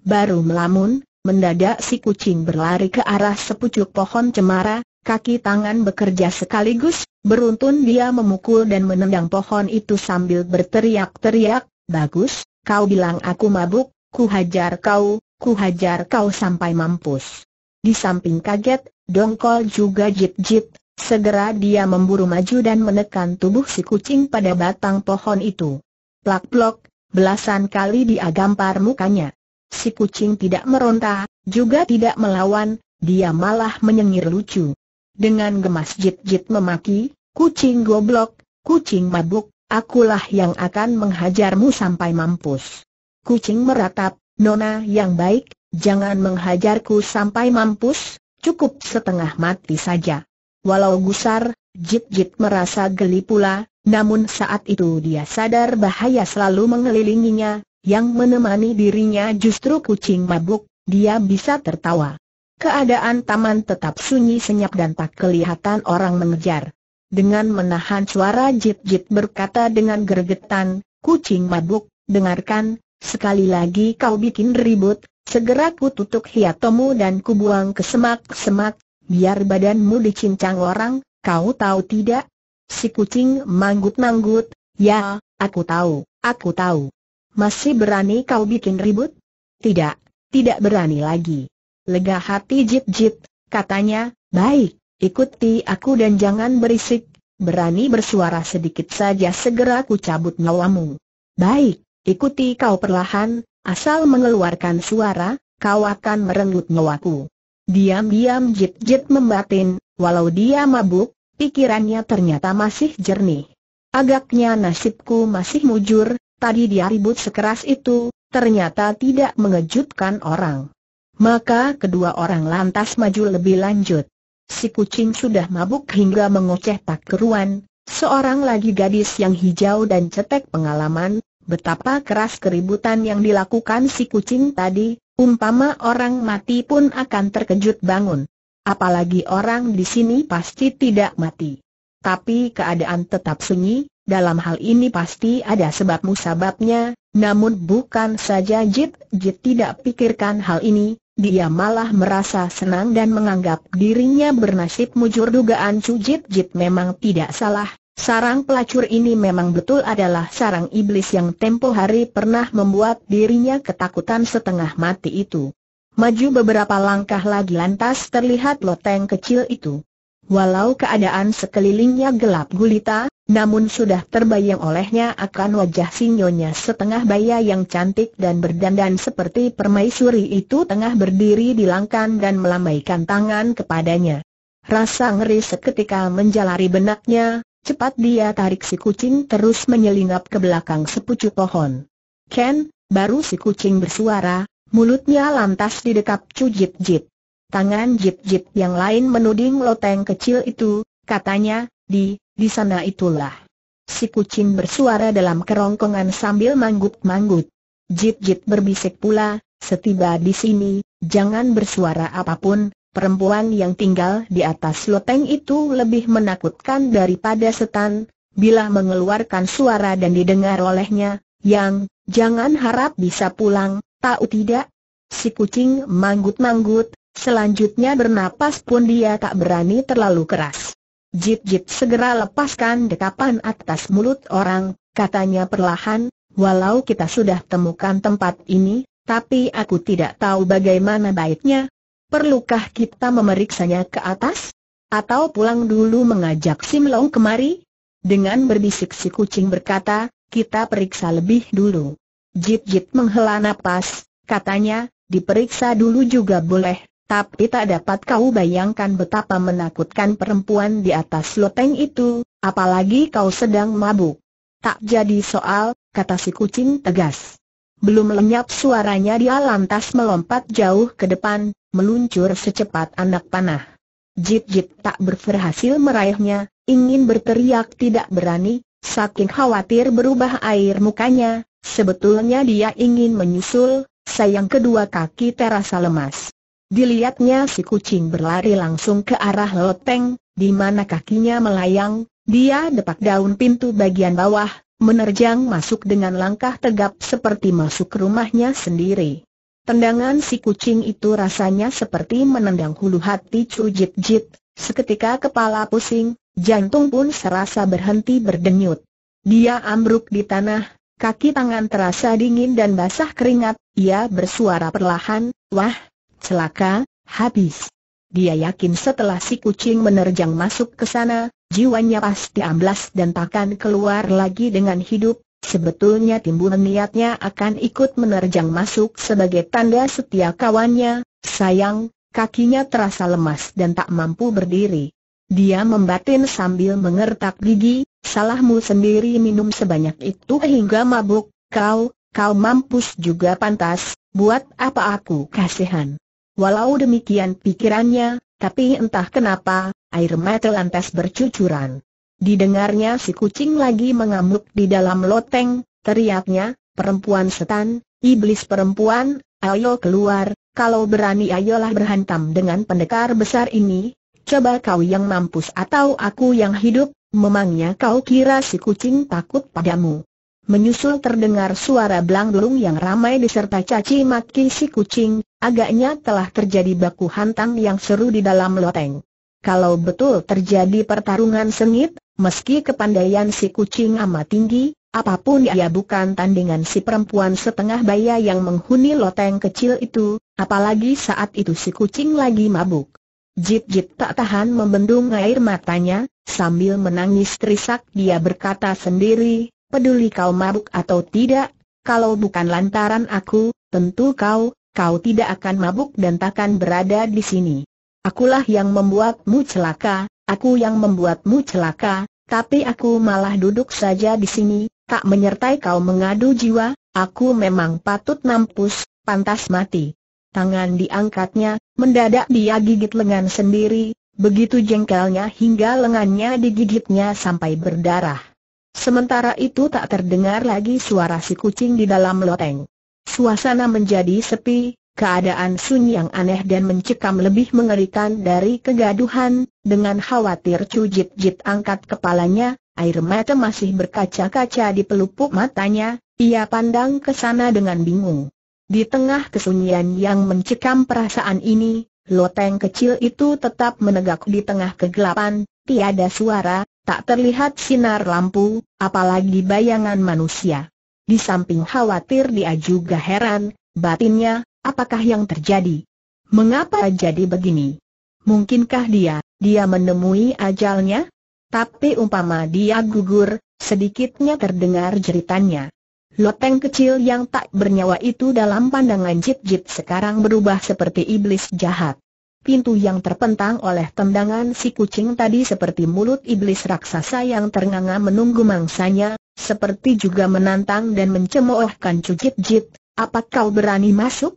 Baru melamun, mendadak si kucing berlari ke arah sepucuk pohon cemara, kaki tangan bekerja sekaligus, beruntun dia memukul dan menendang pohon itu sambil berteriak-teriak, bagus, kau bilang aku mabuk, ku hajar kau, ku hajar kau sampai mampus. Di samping kaget, dongkol juga jit-jit, segera dia memburu maju dan menekan tubuh si kucing pada batang pohon itu. Plak-plok, belasan kali dia gampar mukanya. Si kucing tidak meronta, juga tidak melawan, dia malah menyengir lucu. Dengan gemas jit-jit memaki, kucing goblok, kucing mabuk, akulah yang akan menghajarmu sampai mampus. Kucing meratap, nona yang baik, Jangan menghajarku sampai mampus, cukup setengah mati saja. Walau gusar, Jit-Jit merasa geli pula, namun saat itu dia sadar bahaya selalu mengelilinginya, yang menemani dirinya justru kucing mabuk, dia bisa tertawa. Keadaan taman tetap sunyi senyap dan tak kelihatan orang mengejar. Dengan menahan suara Jit-Jit berkata dengan gergetan, kucing mabuk, dengarkan, sekali lagi kau bikin ribut, Segera ku tutup hiatomu dan ku buang ke semak-semak, biar badanmu dicincang orang, kau tahu tidak? Si kucing manggut-manggut, ya, aku tahu, aku tahu. Masih berani kau bikin ribut? Tidak, tidak berani lagi. Lega hati jip-jip katanya, baik, ikuti aku dan jangan berisik, berani bersuara sedikit saja segera ku cabut nyawamu. Baik, ikuti kau perlahan, Asal mengeluarkan suara, kau akan merenggut nyawaku. Diam-diam Jit-Jit membatin, walau dia mabuk, pikirannya ternyata masih jernih. Agaknya nasibku masih mujur, tadi dia ribut sekeras itu, ternyata tidak mengejutkan orang. Maka kedua orang lantas maju lebih lanjut. Si kucing sudah mabuk hingga mengoceh tak keruan, seorang lagi gadis yang hijau dan cetek pengalaman, Betapa keras keributan yang dilakukan si kucing tadi, umpama orang mati pun akan terkejut bangun. Apalagi orang di sini pasti tidak mati. Tapi keadaan tetap sunyi, dalam hal ini pasti ada sebab musababnya, namun bukan saja Jit Jit tidak pikirkan hal ini, dia malah merasa senang dan menganggap dirinya bernasib mujur dugaan Cu Jit Jit memang tidak salah, Sarang pelacur ini memang betul adalah sarang iblis yang tempo hari pernah membuat dirinya ketakutan setengah mati itu. Maju beberapa langkah lagi lantas terlihat loteng kecil itu. Walau keadaan sekelilingnya gelap gulita, namun sudah terbayang olehnya akan wajah sinyonya setengah baya yang cantik dan berdandan seperti permaisuri itu tengah berdiri di langkan dan melambaikan tangan kepadanya. Rasa ngeri seketika menjalari benaknya, Cepat dia tarik si kucing terus menyelinap ke belakang sepucuk pohon. Ken, baru si kucing bersuara, mulutnya lantas didekap cujit jip. Tangan jip jip yang lain menuding loteng kecil itu, katanya, di, di sana itulah. Si kucing bersuara dalam kerongkongan sambil manggut-manggut. Jit-jit berbisik pula, setiba di sini, jangan bersuara apapun, perempuan yang tinggal di atas loteng itu lebih menakutkan daripada setan, bila mengeluarkan suara dan didengar olehnya, yang, jangan harap bisa pulang, tahu tidak? Si kucing manggut-manggut, selanjutnya bernapas pun dia tak berani terlalu keras. Jip jip segera lepaskan dekapan atas mulut orang, katanya perlahan, walau kita sudah temukan tempat ini, tapi aku tidak tahu bagaimana baiknya, perlukah kita memeriksanya ke atas? Atau pulang dulu mengajak Sim Long kemari? Dengan berbisik si kucing berkata, kita periksa lebih dulu. Jit Jit menghela nafas, katanya, diperiksa dulu juga boleh, tapi tak dapat kau bayangkan betapa menakutkan perempuan di atas loteng itu, apalagi kau sedang mabuk. Tak jadi soal, kata si kucing tegas. Belum lenyap suaranya dia lantas melompat jauh ke depan, meluncur secepat anak panah. Jit-jit tak berhasil meraihnya, ingin berteriak tidak berani, saking khawatir berubah air mukanya, sebetulnya dia ingin menyusul, sayang kedua kaki terasa lemas. Dilihatnya si kucing berlari langsung ke arah loteng, di mana kakinya melayang, dia depak daun pintu bagian bawah, menerjang masuk dengan langkah tegap seperti masuk rumahnya sendiri. Tendangan si kucing itu rasanya seperti menendang hulu hati Chu Jit Jit, seketika kepala pusing, jantung pun serasa berhenti berdenyut. Dia ambruk di tanah, kaki tangan terasa dingin dan basah keringat, ia bersuara perlahan, wah, celaka, habis. Dia yakin setelah si kucing menerjang masuk ke sana, Jiwanya pasti amblas dan takkan keluar lagi dengan hidup, sebetulnya timbul niatnya akan ikut menerjang masuk sebagai tanda setia kawannya, sayang, kakinya terasa lemas dan tak mampu berdiri. Dia membatin sambil mengertak gigi, salahmu sendiri minum sebanyak itu hingga mabuk, kau, kau mampus juga pantas, buat apa aku kasihan. Walau demikian pikirannya, tapi entah kenapa, air mata lantas bercucuran. Didengarnya si kucing lagi mengamuk di dalam loteng, teriaknya, perempuan setan, iblis perempuan, ayo keluar, kalau berani ayolah berhantam dengan pendekar besar ini, coba kau yang mampus atau aku yang hidup, memangnya kau kira si kucing takut padamu. Menyusul terdengar suara belangdurung yang ramai diserta caci maki si kucing, agaknya telah terjadi baku hantam yang seru di dalam loteng. Kalau betul terjadi pertarungan sengit, meski kepandaian si kucing amat tinggi, apapun ia bukan tandingan si perempuan setengah baya yang menghuni loteng kecil itu, apalagi saat itu si kucing lagi mabuk. Jip-jip tak tahan membendung air matanya, sambil menangis terisak dia berkata sendiri, peduli kau mabuk atau tidak, kalau bukan lantaran aku, tentu kau, kau tidak akan mabuk dan takkan berada di sini. Akulah yang membuatmu celaka, aku yang membuatmu celaka, tapi aku malah duduk saja di sini, tak menyertai kau mengadu jiwa, aku memang patut nampus, pantas mati. Tangan diangkatnya, mendadak dia gigit lengan sendiri, begitu jengkelnya hingga lengannya digigitnya sampai berdarah. Sementara itu tak terdengar lagi suara si kucing di dalam loteng. Suasana menjadi sepi, Keadaan Sun yang aneh dan mencekam lebih mengerikan dari kegaduhan, dengan khawatir Chu Jit Jit angkat kepalanya, air mata masih berkaca-kaca di pelupuk matanya, ia pandang ke sana dengan bingung. Di tengah kesunyian yang mencekam perasaan ini, loteng kecil itu tetap menegak di tengah kegelapan, tiada suara, tak terlihat sinar lampu, apalagi bayangan manusia. Di samping khawatir dia juga heran, batinnya Apakah yang terjadi? Mengapa jadi begini? Mungkinkah dia, dia menemui ajalnya? Tapi umpama dia gugur, sedikitnya terdengar jeritannya. Loteng kecil yang tak bernyawa itu dalam pandangan Jip Jip sekarang berubah seperti iblis jahat. Pintu yang terpentang oleh tendangan si kucing tadi seperti mulut iblis raksasa yang ternganga menunggu mangsanya, seperti juga menantang dan mencemoohkan Cujit-Jit, apa kau berani masuk?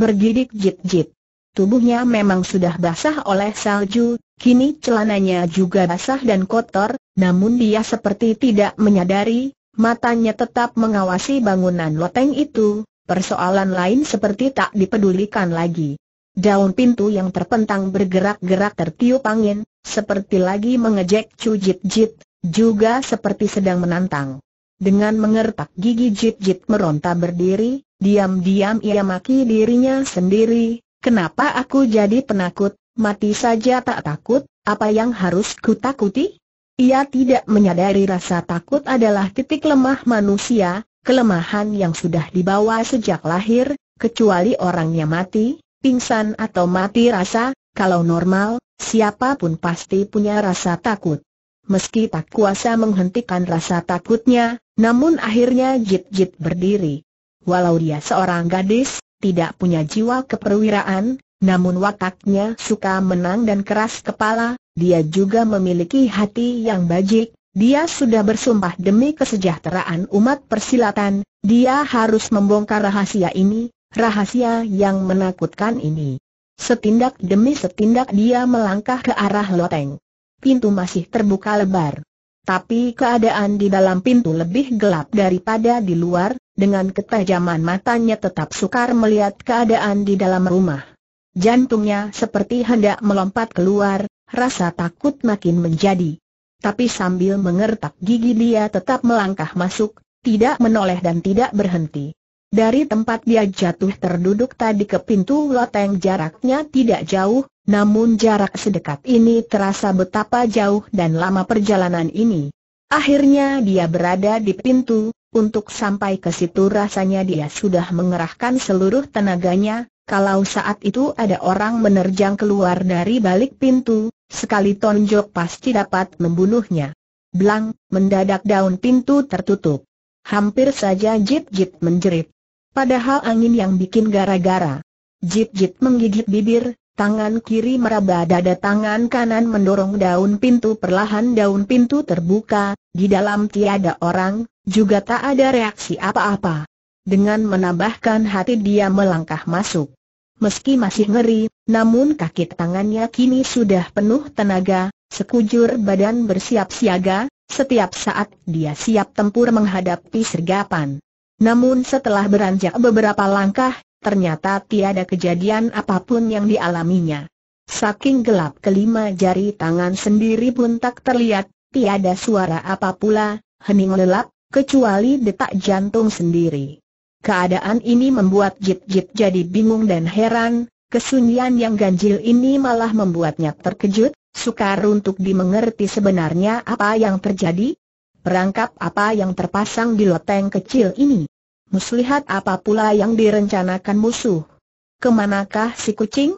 bergidik jit-jit. Tubuhnya memang sudah basah oleh salju, kini celananya juga basah dan kotor, namun dia seperti tidak menyadari, matanya tetap mengawasi bangunan loteng itu, persoalan lain seperti tak dipedulikan lagi. Daun pintu yang terpentang bergerak-gerak tertiup angin, seperti lagi mengejek cujit-jit, juga seperti sedang menantang. Dengan mengertak gigi jit-jit meronta berdiri, Diam-diam ia maki dirinya sendiri, kenapa aku jadi penakut, mati saja tak takut, apa yang harus kutakuti? Ia tidak menyadari rasa takut adalah titik lemah manusia, kelemahan yang sudah dibawa sejak lahir, kecuali orangnya mati, pingsan atau mati rasa, kalau normal, siapapun pasti punya rasa takut. Meski tak kuasa menghentikan rasa takutnya, namun akhirnya Jit Jit berdiri. Walau dia seorang gadis, tidak punya jiwa keperwiraan, namun wataknya suka menang dan keras kepala, dia juga memiliki hati yang bajik, dia sudah bersumpah demi kesejahteraan umat persilatan, dia harus membongkar rahasia ini, rahasia yang menakutkan ini. Setindak demi setindak dia melangkah ke arah loteng. Pintu masih terbuka lebar. Tapi keadaan di dalam pintu lebih gelap daripada di luar, dengan ketajaman matanya tetap sukar melihat keadaan di dalam rumah. Jantungnya seperti hendak melompat keluar, rasa takut makin menjadi. Tapi sambil mengertak gigi dia tetap melangkah masuk, tidak menoleh dan tidak berhenti. Dari tempat dia jatuh terduduk tadi ke pintu loteng jaraknya tidak jauh, namun jarak sedekat ini terasa betapa jauh dan lama perjalanan ini. Akhirnya dia berada di pintu, untuk sampai ke situ rasanya dia sudah mengerahkan seluruh tenaganya, kalau saat itu ada orang menerjang keluar dari balik pintu, sekali tonjok pasti dapat membunuhnya. Blang, mendadak daun pintu tertutup. Hampir saja jip-jip menjerit. Padahal angin yang bikin gara-gara. Jit-jit menggigit bibir, tangan kiri meraba dada tangan kanan mendorong daun pintu perlahan daun pintu terbuka, di dalam tiada orang, juga tak ada reaksi apa-apa. Dengan menambahkan hati dia melangkah masuk. Meski masih ngeri, namun kaki tangannya kini sudah penuh tenaga, sekujur badan bersiap siaga, setiap saat dia siap tempur menghadapi sergapan. Namun setelah beranjak beberapa langkah, ternyata tiada kejadian apapun yang dialaminya. Saking gelap kelima jari tangan sendiri pun tak terlihat, tiada suara apa pula, hening lelap, kecuali detak jantung sendiri. Keadaan ini membuat Jip Jip jadi bingung dan heran, kesunyian yang ganjil ini malah membuatnya terkejut, sukar untuk dimengerti sebenarnya apa yang terjadi, Perangkap apa yang terpasang di loteng kecil ini? Muslihat apa pula yang direncanakan musuh? Kemanakah si kucing?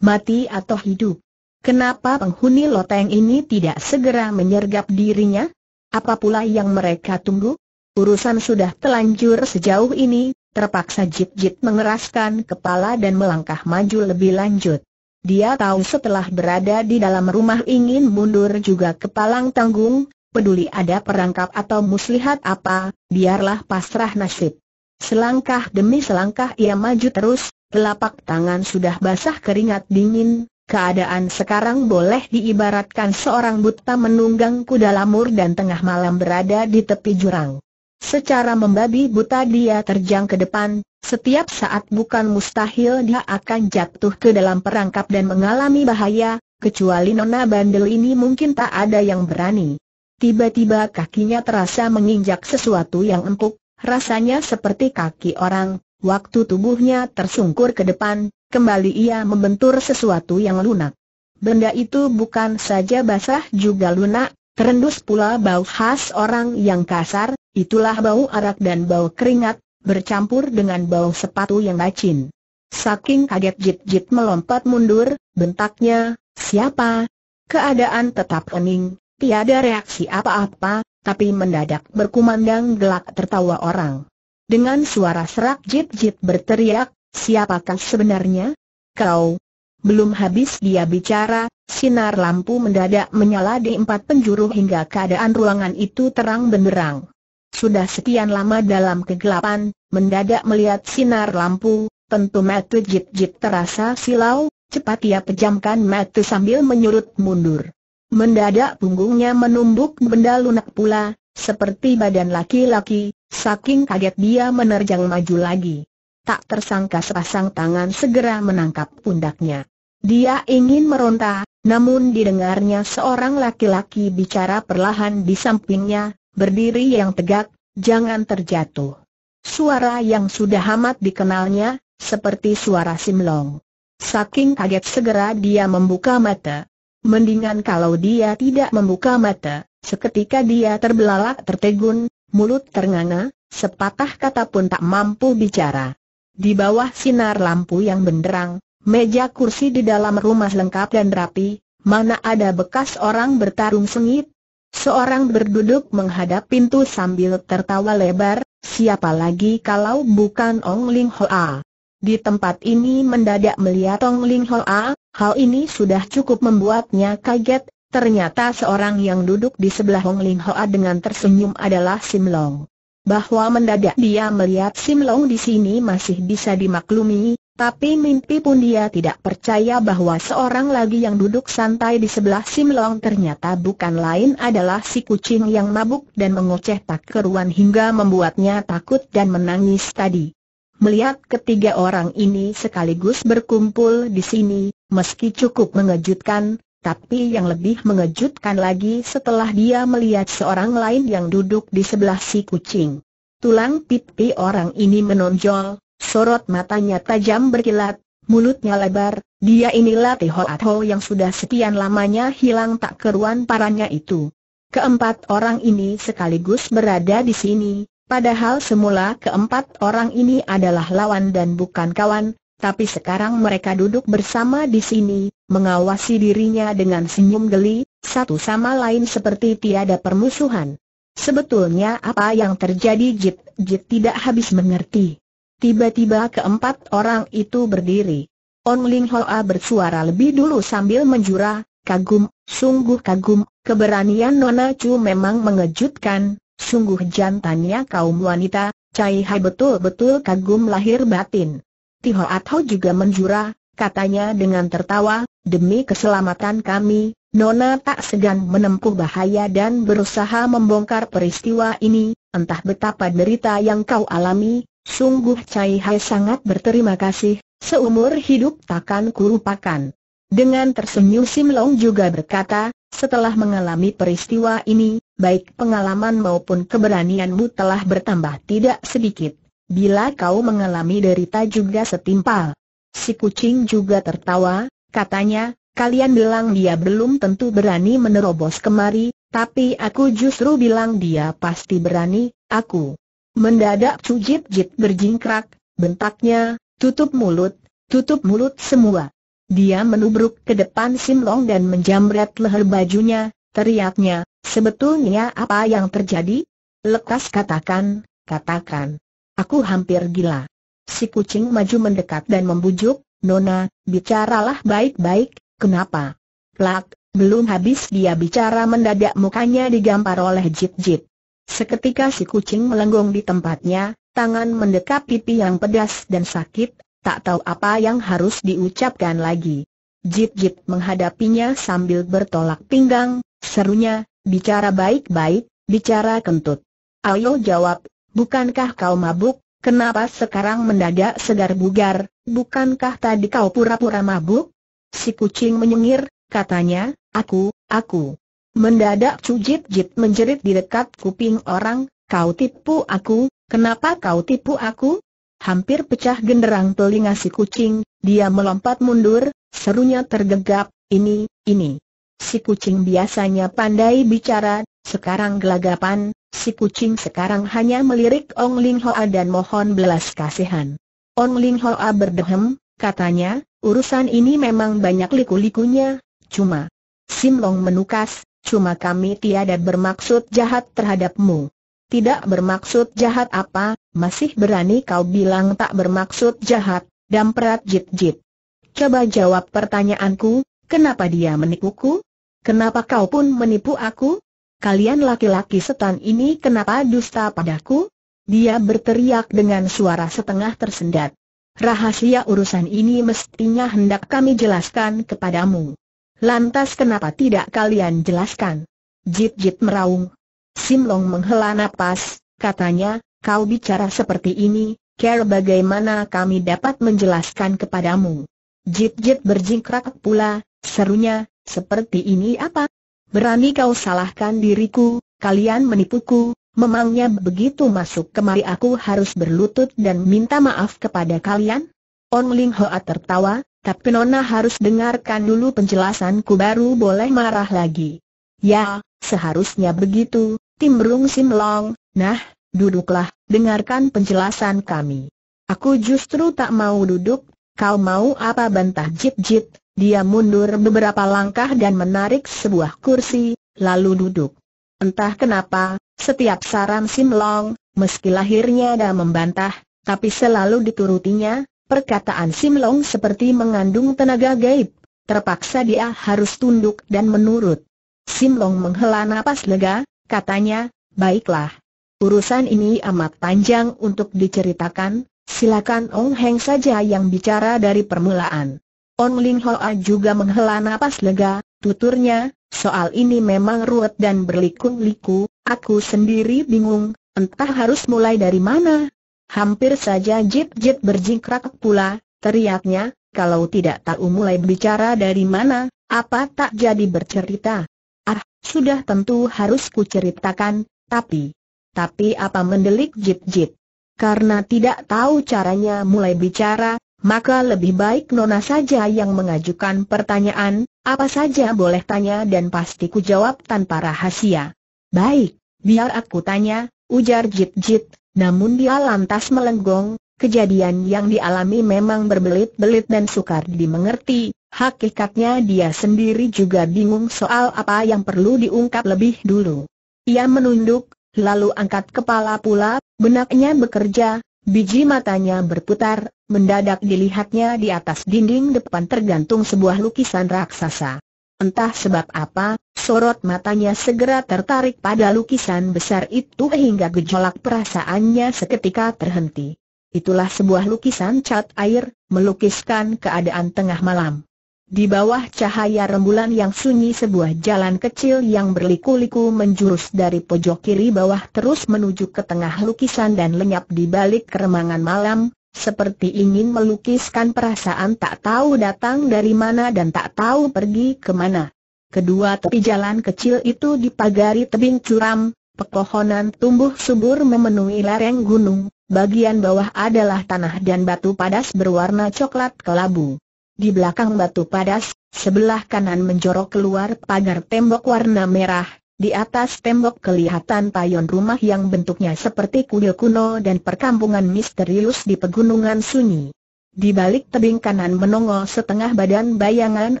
Mati atau hidup? Kenapa penghuni loteng ini tidak segera menyergap dirinya? Apa pula yang mereka tunggu? Urusan sudah telanjur sejauh ini, terpaksa Jit-Jit mengeraskan kepala dan melangkah maju lebih lanjut. Dia tahu setelah berada di dalam rumah ingin mundur juga kepalang tanggung, peduli ada perangkap atau muslihat apa, biarlah pasrah nasib. Selangkah demi selangkah ia maju terus, telapak tangan sudah basah keringat dingin, keadaan sekarang boleh diibaratkan seorang buta menunggang kuda lamur dan tengah malam berada di tepi jurang. Secara membabi buta dia terjang ke depan, setiap saat bukan mustahil dia akan jatuh ke dalam perangkap dan mengalami bahaya, kecuali Nona Bandel ini mungkin tak ada yang berani. Tiba-tiba kakinya terasa menginjak sesuatu yang empuk, rasanya seperti kaki orang, waktu tubuhnya tersungkur ke depan, kembali ia membentur sesuatu yang lunak. Benda itu bukan saja basah juga lunak, terendus pula bau khas orang yang kasar, itulah bau arak dan bau keringat, bercampur dengan bau sepatu yang bacin. Saking kaget Jit-Jit melompat mundur, bentaknya, siapa? Keadaan tetap hening, Tiada reaksi apa-apa, tapi mendadak berkumandang gelak tertawa orang. Dengan suara serak jit-jit berteriak, siapakah sebenarnya? Kau. Belum habis dia bicara, sinar lampu mendadak menyala di empat penjuru hingga keadaan ruangan itu terang benderang. Sudah sekian lama dalam kegelapan, mendadak melihat sinar lampu, tentu mata jit-jit terasa silau, cepat ia pejamkan mata sambil menyurut mundur. Mendadak punggungnya menumbuk benda lunak pula, seperti badan laki-laki, saking kaget dia menerjang maju lagi. Tak tersangka sepasang tangan segera menangkap pundaknya. Dia ingin meronta, namun didengarnya seorang laki-laki bicara perlahan di sampingnya, berdiri yang tegak, jangan terjatuh. Suara yang sudah amat dikenalnya, seperti suara Simlong. Saking kaget segera dia membuka mata, Mendingan kalau dia tidak membuka mata, seketika dia terbelalak tertegun, mulut ternganga, sepatah kata pun tak mampu bicara. Di bawah sinar lampu yang benderang, meja kursi di dalam rumah lengkap dan rapi, mana ada bekas orang bertarung sengit? Seorang berduduk menghadap pintu sambil tertawa lebar, siapa lagi kalau bukan Ong Ling Hoa. Di tempat ini mendadak melihat Ong Ling Hoa, Hal ini sudah cukup membuatnya kaget, ternyata seorang yang duduk di sebelah Hong Lin Hoa dengan tersenyum adalah Sim Long. Bahwa mendadak dia melihat Sim Long di sini masih bisa dimaklumi, tapi mimpi pun dia tidak percaya bahwa seorang lagi yang duduk santai di sebelah Sim Long ternyata bukan lain adalah si kucing yang mabuk dan mengoceh tak keruan hingga membuatnya takut dan menangis tadi. Melihat ketiga orang ini sekaligus berkumpul di sini, Meski cukup mengejutkan, tapi yang lebih mengejutkan lagi setelah dia melihat seorang lain yang duduk di sebelah si kucing. Tulang pipi orang ini menonjol, sorot matanya tajam berkilat, mulutnya lebar, dia inilah Tiho Atho yang sudah sekian lamanya hilang tak keruan paranya itu. Keempat orang ini sekaligus berada di sini, padahal semula keempat orang ini adalah lawan dan bukan kawan, tapi sekarang mereka duduk bersama di sini, mengawasi dirinya dengan senyum geli, satu sama lain seperti tiada permusuhan. Sebetulnya apa yang terjadi Jit Jit tidak habis mengerti. Tiba-tiba keempat orang itu berdiri. On Ling Hoa bersuara lebih dulu sambil menjura, kagum, sungguh kagum, keberanian Nona Chu memang mengejutkan, sungguh jantannya kaum wanita, Cai Hai betul-betul kagum lahir batin. Tiho Atho juga menjura, katanya dengan tertawa, demi keselamatan kami, Nona tak segan menempuh bahaya dan berusaha membongkar peristiwa ini, entah betapa derita yang kau alami, sungguh Cai Hai sangat berterima kasih, seumur hidup takkan kulupakan. Dengan tersenyum Sim Long juga berkata, setelah mengalami peristiwa ini, baik pengalaman maupun keberanianmu telah bertambah tidak sedikit bila kau mengalami derita juga setimpal. Si kucing juga tertawa, katanya, kalian bilang dia belum tentu berani menerobos kemari, tapi aku justru bilang dia pasti berani, aku. Mendadak Cujit-jit berjingkrak, bentaknya, tutup mulut, tutup mulut semua. Dia menubruk ke depan Simlong dan menjamret leher bajunya, teriaknya, sebetulnya apa yang terjadi? Lekas katakan, katakan. Aku hampir gila. Si kucing maju mendekat dan membujuk, Nona, bicaralah baik-baik, kenapa? Plak, belum habis dia bicara mendadak mukanya digampar oleh jip-jip. Seketika si kucing melenggung di tempatnya, tangan mendekap pipi yang pedas dan sakit, tak tahu apa yang harus diucapkan lagi. Jip-jip menghadapinya sambil bertolak pinggang, serunya, bicara baik-baik, bicara kentut. Ayo jawab, Bukankah kau mabuk? Kenapa sekarang mendadak segar bugar? Bukankah tadi kau pura-pura mabuk? Si kucing menyengir, katanya, aku, aku. Mendadak cujit-jit menjerit di dekat kuping orang, kau tipu aku, kenapa kau tipu aku? Hampir pecah genderang telinga si kucing, dia melompat mundur, serunya tergegap, ini, ini. Si kucing biasanya pandai bicara, sekarang gelagapan, Si kucing sekarang hanya melirik Ong Ling Hoa dan mohon belas kasihan. Ong Ling Hoa berdehem, katanya, urusan ini memang banyak liku-likunya, cuma. Sim Long menukas, cuma kami tiada bermaksud jahat terhadapmu. Tidak bermaksud jahat apa, masih berani kau bilang tak bermaksud jahat, damperat jit-jit. Coba jawab pertanyaanku, kenapa dia menipuku? Kenapa kau pun menipu aku? kalian laki-laki setan ini kenapa dusta padaku? Dia berteriak dengan suara setengah tersendat. Rahasia urusan ini mestinya hendak kami jelaskan kepadamu. Lantas kenapa tidak kalian jelaskan? Jit-jit meraung. Simlong menghela nafas, katanya, kau bicara seperti ini, care bagaimana kami dapat menjelaskan kepadamu. Jit-jit berjingkrak pula, serunya, seperti ini apa? Berani kau salahkan diriku, kalian menipuku, memangnya begitu masuk kemari aku harus berlutut dan minta maaf kepada kalian? On Ling Hoa tertawa, tapi Nona harus dengarkan dulu penjelasanku baru boleh marah lagi. Ya, seharusnya begitu, Tim Timbrung Long. nah, duduklah, dengarkan penjelasan kami. Aku justru tak mau duduk, kau mau apa bantah Jit Jit, dia mundur beberapa langkah dan menarik sebuah kursi, lalu duduk. Entah kenapa, setiap saran Sim Long, meski lahirnya ada membantah, tapi selalu diturutinya, perkataan Sim Long seperti mengandung tenaga gaib. Terpaksa dia harus tunduk dan menurut. Sim Long menghela napas lega, katanya, baiklah. Urusan ini amat panjang untuk diceritakan, silakan Ong Heng saja yang bicara dari permulaan. On Ling Hoa juga menghela napas lega, tuturnya, soal ini memang ruwet dan berliku liku aku sendiri bingung, entah harus mulai dari mana. Hampir saja Jip-Jip berjingkrak pula, teriaknya, kalau tidak tahu mulai bicara dari mana, apa tak jadi bercerita? Ah, sudah tentu harus kuceritakan, tapi... Tapi apa mendelik Jip-Jip? Karena tidak tahu caranya mulai bicara, maka lebih baik Nona saja yang mengajukan pertanyaan, apa saja boleh tanya dan pasti ku jawab tanpa rahasia. Baik, biar aku tanya, ujar Jit Jit, namun dia lantas melenggong, kejadian yang dialami memang berbelit-belit dan sukar dimengerti, hakikatnya dia sendiri juga bingung soal apa yang perlu diungkap lebih dulu. Ia menunduk, lalu angkat kepala pula, benaknya bekerja, Biji matanya berputar, mendadak dilihatnya di atas dinding depan tergantung sebuah lukisan raksasa. Entah sebab apa, sorot matanya segera tertarik pada lukisan besar itu hingga gejolak perasaannya seketika terhenti. Itulah sebuah lukisan cat air, melukiskan keadaan tengah malam. Di bawah cahaya rembulan yang sunyi sebuah jalan kecil yang berliku-liku menjurus dari pojok kiri bawah terus menuju ke tengah lukisan dan lenyap di balik keremangan malam, seperti ingin melukiskan perasaan tak tahu datang dari mana dan tak tahu pergi ke mana. Kedua tepi jalan kecil itu dipagari tebing curam, pepohonan tumbuh subur memenuhi lereng gunung, bagian bawah adalah tanah dan batu padas berwarna coklat kelabu. Di belakang batu padas, sebelah kanan menjorok keluar pagar tembok warna merah, di atas tembok kelihatan payon rumah yang bentuknya seperti kuil kuno dan perkampungan misterius di pegunungan sunyi. Di balik tebing kanan menongol setengah badan bayangan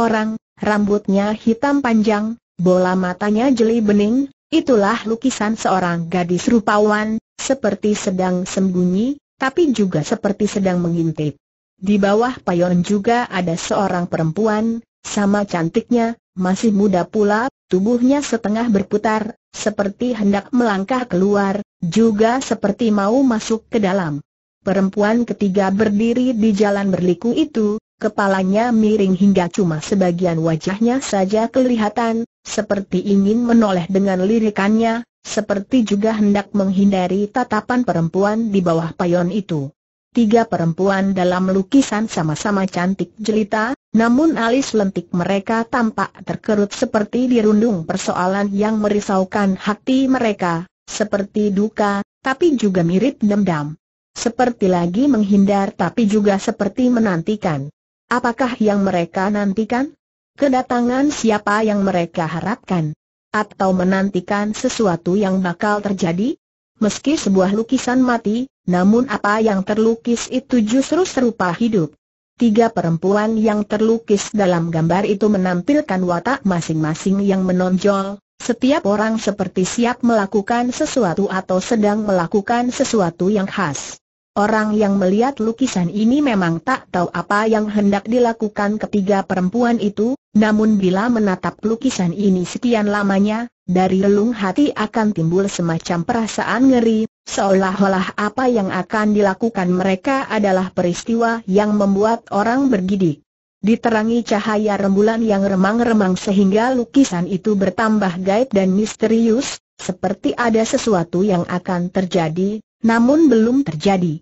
orang, rambutnya hitam panjang, bola matanya jeli bening, itulah lukisan seorang gadis rupawan, seperti sedang sembunyi, tapi juga seperti sedang mengintip. Di bawah payon juga ada seorang perempuan, sama cantiknya, masih muda pula, tubuhnya setengah berputar, seperti hendak melangkah keluar, juga seperti mau masuk ke dalam. Perempuan ketiga berdiri di jalan berliku itu, kepalanya miring hingga cuma sebagian wajahnya saja kelihatan, seperti ingin menoleh dengan lirikannya, seperti juga hendak menghindari tatapan perempuan di bawah payon itu. Tiga perempuan dalam lukisan sama-sama cantik jelita, namun alis lentik mereka tampak terkerut seperti dirundung persoalan yang merisaukan hati mereka, seperti duka, tapi juga mirip dendam. Seperti lagi menghindar tapi juga seperti menantikan. Apakah yang mereka nantikan? Kedatangan siapa yang mereka harapkan? Atau menantikan sesuatu yang bakal terjadi? Meski sebuah lukisan mati, namun apa yang terlukis itu justru serupa hidup. Tiga perempuan yang terlukis dalam gambar itu menampilkan watak masing-masing yang menonjol, setiap orang seperti siap melakukan sesuatu atau sedang melakukan sesuatu yang khas. Orang yang melihat lukisan ini memang tak tahu apa yang hendak dilakukan ketiga perempuan itu, namun bila menatap lukisan ini sekian lamanya, dari relung hati akan timbul semacam perasaan ngeri, seolah-olah apa yang akan dilakukan mereka adalah peristiwa yang membuat orang bergidik. Diterangi cahaya rembulan yang remang-remang sehingga lukisan itu bertambah gaib dan misterius, seperti ada sesuatu yang akan terjadi, namun belum terjadi.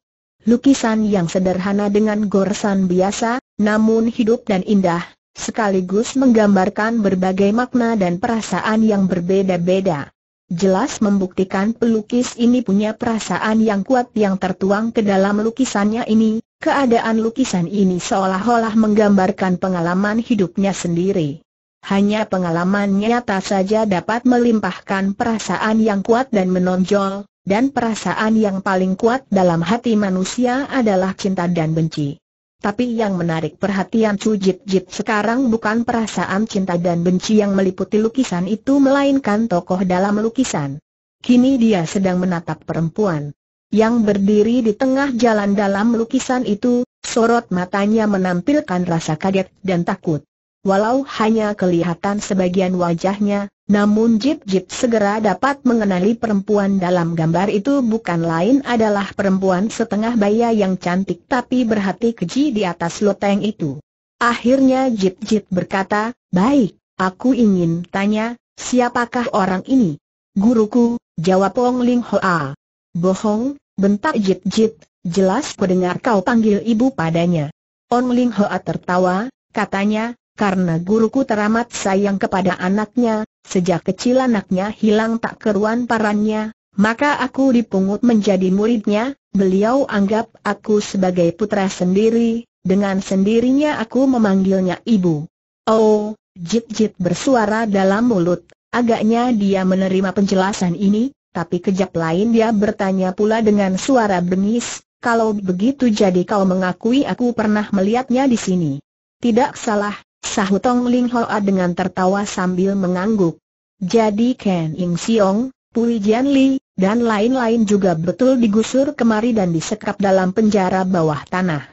Lukisan yang sederhana dengan goresan biasa, namun hidup dan indah, sekaligus menggambarkan berbagai makna dan perasaan yang berbeda-beda. Jelas membuktikan pelukis ini punya perasaan yang kuat yang tertuang ke dalam lukisannya ini, keadaan lukisan ini seolah-olah menggambarkan pengalaman hidupnya sendiri. Hanya pengalaman nyata saja dapat melimpahkan perasaan yang kuat dan menonjol, dan perasaan yang paling kuat dalam hati manusia adalah cinta dan benci. Tapi yang menarik perhatian Chu Jit Jit sekarang bukan perasaan cinta dan benci yang meliputi lukisan itu melainkan tokoh dalam lukisan. Kini dia sedang menatap perempuan yang berdiri di tengah jalan dalam lukisan itu, sorot matanya menampilkan rasa kaget dan takut. Walau hanya kelihatan sebagian wajahnya, namun Jip Jip segera dapat mengenali perempuan dalam gambar itu bukan lain adalah perempuan setengah baya yang cantik tapi berhati keji di atas loteng itu. Akhirnya Jip Jip berkata, baik, aku ingin tanya, siapakah orang ini? Guruku, jawab Wong Ling Hoa. Bohong, bentak Jip Jip, jelas kudengar kau panggil ibu padanya. Wong Ling Hoa tertawa, katanya, karena guruku teramat sayang kepada anaknya, Sejak kecil anaknya hilang tak keruan parannya, maka aku dipungut menjadi muridnya, beliau anggap aku sebagai putra sendiri, dengan sendirinya aku memanggilnya ibu. Oh, jit-jit bersuara dalam mulut, agaknya dia menerima penjelasan ini, tapi kejap lain dia bertanya pula dengan suara bengis, kalau begitu jadi kau mengakui aku pernah melihatnya di sini. Tidak salah, Sahut Tong Ling Hoa dengan tertawa sambil mengangguk. Jadi Ken Ing Siong, Pui Jian Li, dan lain-lain juga betul digusur kemari dan disekap dalam penjara bawah tanah.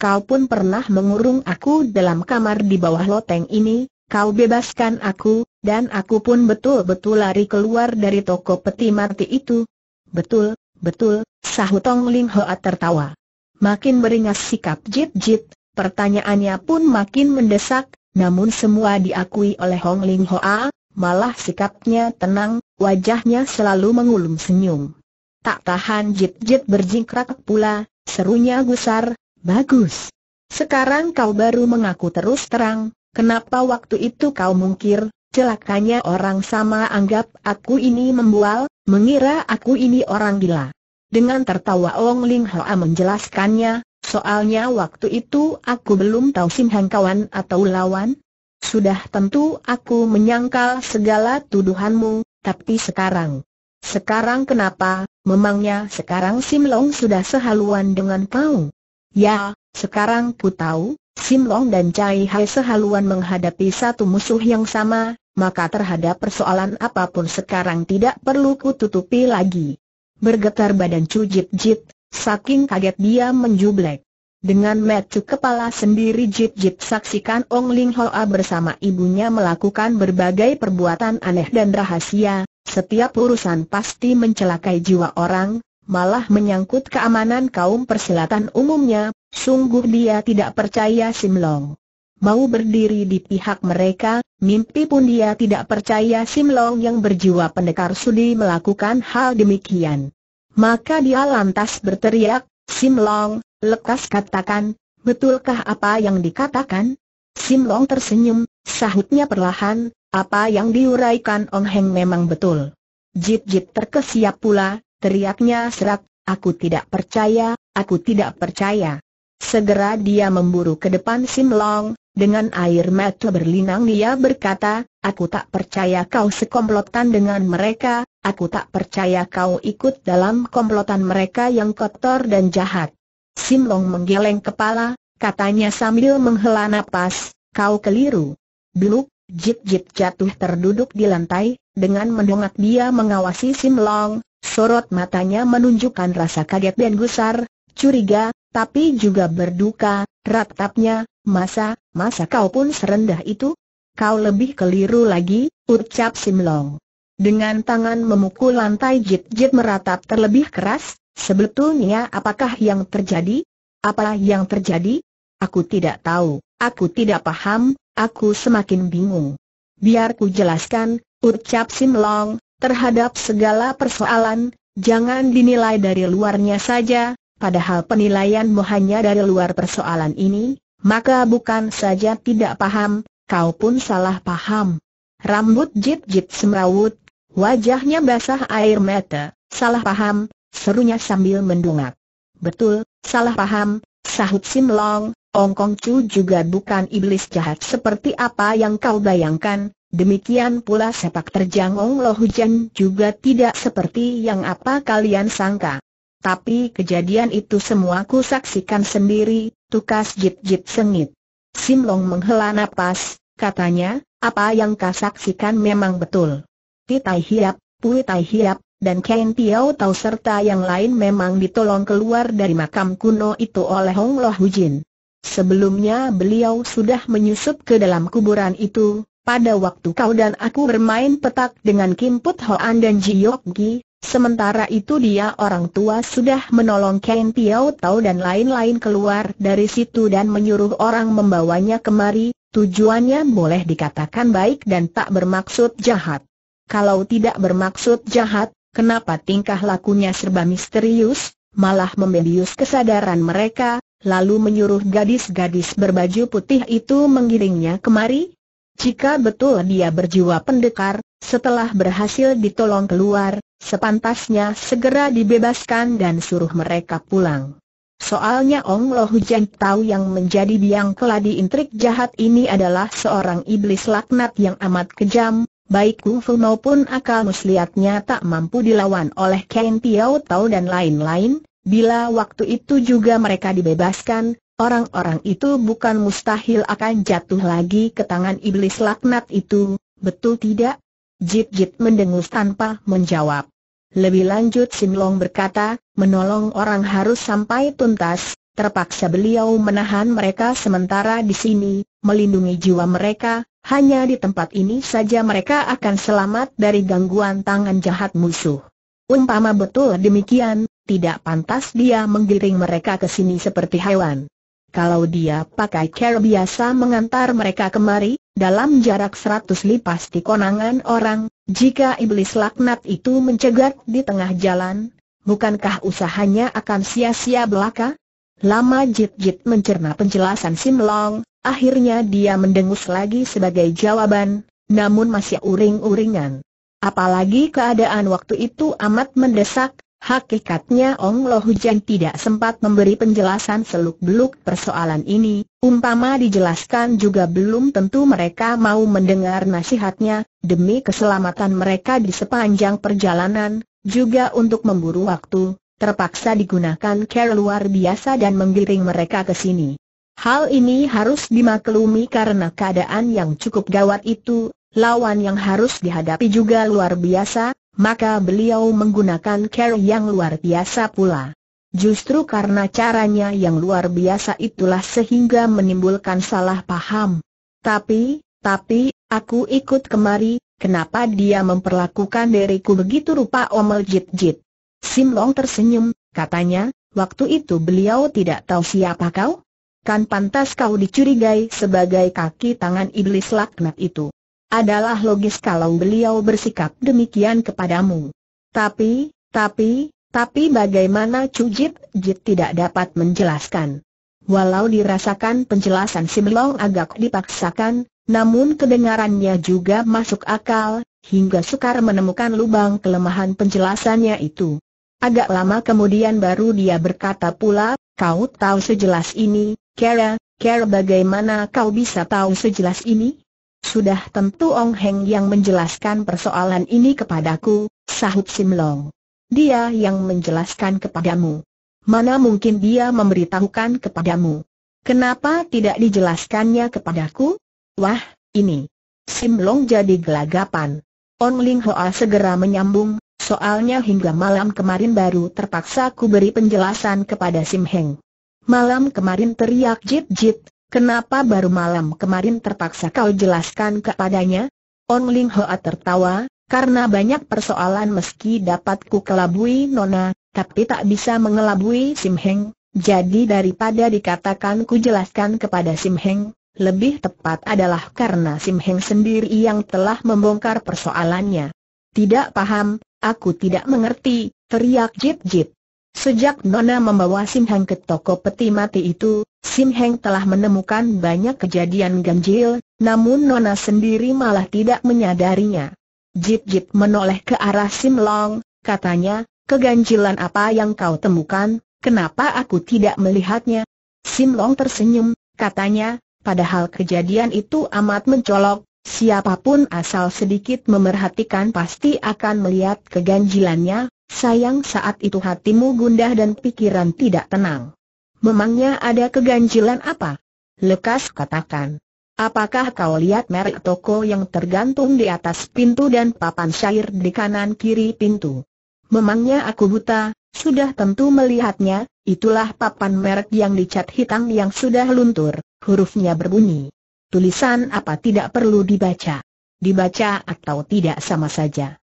Kau pun pernah mengurung aku dalam kamar di bawah loteng ini, kau bebaskan aku, dan aku pun betul-betul lari keluar dari toko peti mati itu. Betul, betul, sahut Tong Ling Hoa tertawa. Makin beringas sikap Jit Jit, Pertanyaannya pun makin mendesak, namun semua diakui oleh Hong Ling Hoa, malah sikapnya tenang, wajahnya selalu mengulum senyum. Tak tahan jit-jit berjingkrak pula, serunya gusar, bagus. Sekarang kau baru mengaku terus terang, kenapa waktu itu kau mungkir, celakanya orang sama anggap aku ini membual, mengira aku ini orang gila. Dengan tertawa Ong Ling Hoa menjelaskannya, Soalnya waktu itu aku belum tahu Simhang kawan atau lawan. Sudah tentu aku menyangkal segala tuduhanmu, tapi sekarang. Sekarang kenapa, memangnya sekarang Sim Long sudah sehaluan dengan kau? Ya, sekarang ku tahu, Sim Long dan Cai Hai sehaluan menghadapi satu musuh yang sama, maka terhadap persoalan apapun sekarang tidak perlu ku tutupi lagi. Bergetar badan cujit Jit, Saking kaget dia menjublek. Dengan metu kepala sendiri Jip Jip saksikan Ong Ling Hoa bersama ibunya melakukan berbagai perbuatan aneh dan rahasia, setiap urusan pasti mencelakai jiwa orang, malah menyangkut keamanan kaum persilatan umumnya, sungguh dia tidak percaya Sim Long. Mau berdiri di pihak mereka, mimpi pun dia tidak percaya Sim Long yang berjiwa pendekar sudi melakukan hal demikian. Maka dia lantas berteriak, Sim Long, lekas katakan, betulkah apa yang dikatakan? Sim Long tersenyum, sahutnya perlahan, apa yang diuraikan Ong Heng memang betul. Jit-jit terkesiap pula, teriaknya serak, aku tidak percaya, aku tidak percaya. Segera dia memburu ke depan Sim Long. Dengan air mata berlinang dia berkata, aku tak percaya kau sekomplotan dengan mereka, aku tak percaya kau ikut dalam komplotan mereka yang kotor dan jahat. Sim Long menggeleng kepala, katanya sambil menghela nafas, kau keliru. Beluk, jip-jip jatuh terduduk di lantai, dengan mendongak dia mengawasi Sim Long, sorot matanya menunjukkan rasa kaget dan gusar, curiga, tapi juga berduka, ratapnya, masa, masa kau pun serendah itu? Kau lebih keliru lagi, ucap Simlong. Dengan tangan memukul lantai jit-jit meratap terlebih keras, sebetulnya apakah yang terjadi? Apalah yang terjadi? Aku tidak tahu, aku tidak paham, aku semakin bingung. Biar ku jelaskan, ucap Simlong, terhadap segala persoalan, jangan dinilai dari luarnya saja, padahal penilaianmu hanya dari luar persoalan ini, maka bukan saja tidak paham, kau pun salah paham. Rambut jit-jit semrawut, wajahnya basah air mata, salah paham, serunya sambil mendungak. Betul, salah paham, sahut Sim Long, Ong Kong Chu juga bukan iblis jahat seperti apa yang kau bayangkan, demikian pula sepak terjang Ong Lo Hujan juga tidak seperti yang apa kalian sangka. Tapi kejadian itu semua ku saksikan sendiri, tukas jit-jit sengit. Sim Long menghela nafas, katanya, apa yang kau saksikan memang betul. Titai Hiap, Pui Tai Hiap, dan Ken Tiao Tau serta yang lain memang ditolong keluar dari makam kuno itu oleh Hong Loh Hujin. Sebelumnya beliau sudah menyusup ke dalam kuburan itu, pada waktu kau dan aku bermain petak dengan Kim Put Hoan dan Ji Yok Gi, Sementara itu dia orang tua sudah menolong Ken Piao Tau dan lain-lain keluar dari situ dan menyuruh orang membawanya kemari, tujuannya boleh dikatakan baik dan tak bermaksud jahat. Kalau tidak bermaksud jahat, kenapa tingkah lakunya serba misterius, malah membelius kesadaran mereka, lalu menyuruh gadis-gadis berbaju putih itu menggiringnya kemari? Jika betul dia berjiwa pendekar, setelah berhasil ditolong keluar, sepantasnya segera dibebaskan dan suruh mereka pulang. Soalnya Ong Lo Hujan tahu yang menjadi biang keladi intrik jahat ini adalah seorang iblis laknat yang amat kejam, baik kungfu maupun akal muslihatnya tak mampu dilawan oleh Ken Piao Tau dan lain-lain, bila waktu itu juga mereka dibebaskan, orang-orang itu bukan mustahil akan jatuh lagi ke tangan iblis laknat itu, betul tidak? Jit Jit mendengus tanpa menjawab. Lebih lanjut Sinlong berkata, menolong orang harus sampai tuntas, terpaksa beliau menahan mereka sementara di sini, melindungi jiwa mereka, hanya di tempat ini saja mereka akan selamat dari gangguan tangan jahat musuh. Umpama betul demikian, tidak pantas dia menggiring mereka ke sini seperti hewan. Kalau dia pakai cara biasa mengantar mereka kemari, dalam jarak seratus li pasti konangan orang, jika iblis laknat itu mencegat di tengah jalan, bukankah usahanya akan sia-sia belaka? Lama Jit-Jit mencerna penjelasan Sim Long, akhirnya dia mendengus lagi sebagai jawaban, namun masih uring-uringan. Apalagi keadaan waktu itu amat mendesak, Hakikatnya Ong Lo Hujan tidak sempat memberi penjelasan seluk-beluk persoalan ini, umpama dijelaskan juga belum tentu mereka mau mendengar nasihatnya, demi keselamatan mereka di sepanjang perjalanan, juga untuk memburu waktu, terpaksa digunakan care luar biasa dan menggiring mereka ke sini. Hal ini harus dimaklumi karena keadaan yang cukup gawat itu, lawan yang harus dihadapi juga luar biasa, maka beliau menggunakan cara yang luar biasa pula. Justru karena caranya yang luar biasa itulah sehingga menimbulkan salah paham. Tapi, tapi, aku ikut kemari, kenapa dia memperlakukan diriku begitu rupa omel jit-jit? Sim Long tersenyum, katanya, waktu itu beliau tidak tahu siapa kau? Kan pantas kau dicurigai sebagai kaki tangan iblis laknat itu. Adalah logis kalau beliau bersikap demikian kepadamu. Tapi, tapi, tapi bagaimana Cujit Jit tidak dapat menjelaskan. Walau dirasakan penjelasan Simlong agak dipaksakan, namun kedengarannya juga masuk akal, hingga sukar menemukan lubang kelemahan penjelasannya itu. Agak lama kemudian baru dia berkata pula, kau tahu sejelas ini, Kera, Kera bagaimana kau bisa tahu sejelas ini? Sudah tentu Ong Heng yang menjelaskan persoalan ini kepadaku, sahut Sim Long. Dia yang menjelaskan kepadamu. Mana mungkin dia memberitahukan kepadamu. Kenapa tidak dijelaskannya kepadaku? Wah, ini. Sim Long jadi gelagapan. On Ling Hoa segera menyambung, soalnya hingga malam kemarin baru terpaksa ku beri penjelasan kepada Sim Heng. Malam kemarin teriak Jit Jit, Kenapa baru malam kemarin terpaksa kau jelaskan kepadanya? On Ling Hoa tertawa, karena banyak persoalan meski dapat ku kelabui Nona, tapi tak bisa mengelabui Sim Heng, jadi daripada dikatakan ku jelaskan kepada Sim Heng, lebih tepat adalah karena Sim Heng sendiri yang telah membongkar persoalannya. Tidak paham, aku tidak mengerti, teriak Jip Jip. Sejak Nona membawa Sim Heng ke toko peti mati itu, Sim Heng telah menemukan banyak kejadian ganjil, namun Nona sendiri malah tidak menyadarinya. Jip-jip menoleh ke arah Sim Long, katanya, keganjilan apa yang kau temukan, kenapa aku tidak melihatnya? Sim Long tersenyum, katanya, padahal kejadian itu amat mencolok, siapapun asal sedikit memerhatikan pasti akan melihat keganjilannya, Sayang saat itu hatimu gundah dan pikiran tidak tenang. Memangnya ada keganjilan apa? Lekas katakan. Apakah kau lihat merek toko yang tergantung di atas pintu dan papan syair di kanan kiri pintu? Memangnya aku buta, sudah tentu melihatnya, itulah papan merek yang dicat hitam yang sudah luntur, hurufnya berbunyi. Tulisan apa tidak perlu dibaca. Dibaca atau tidak sama saja.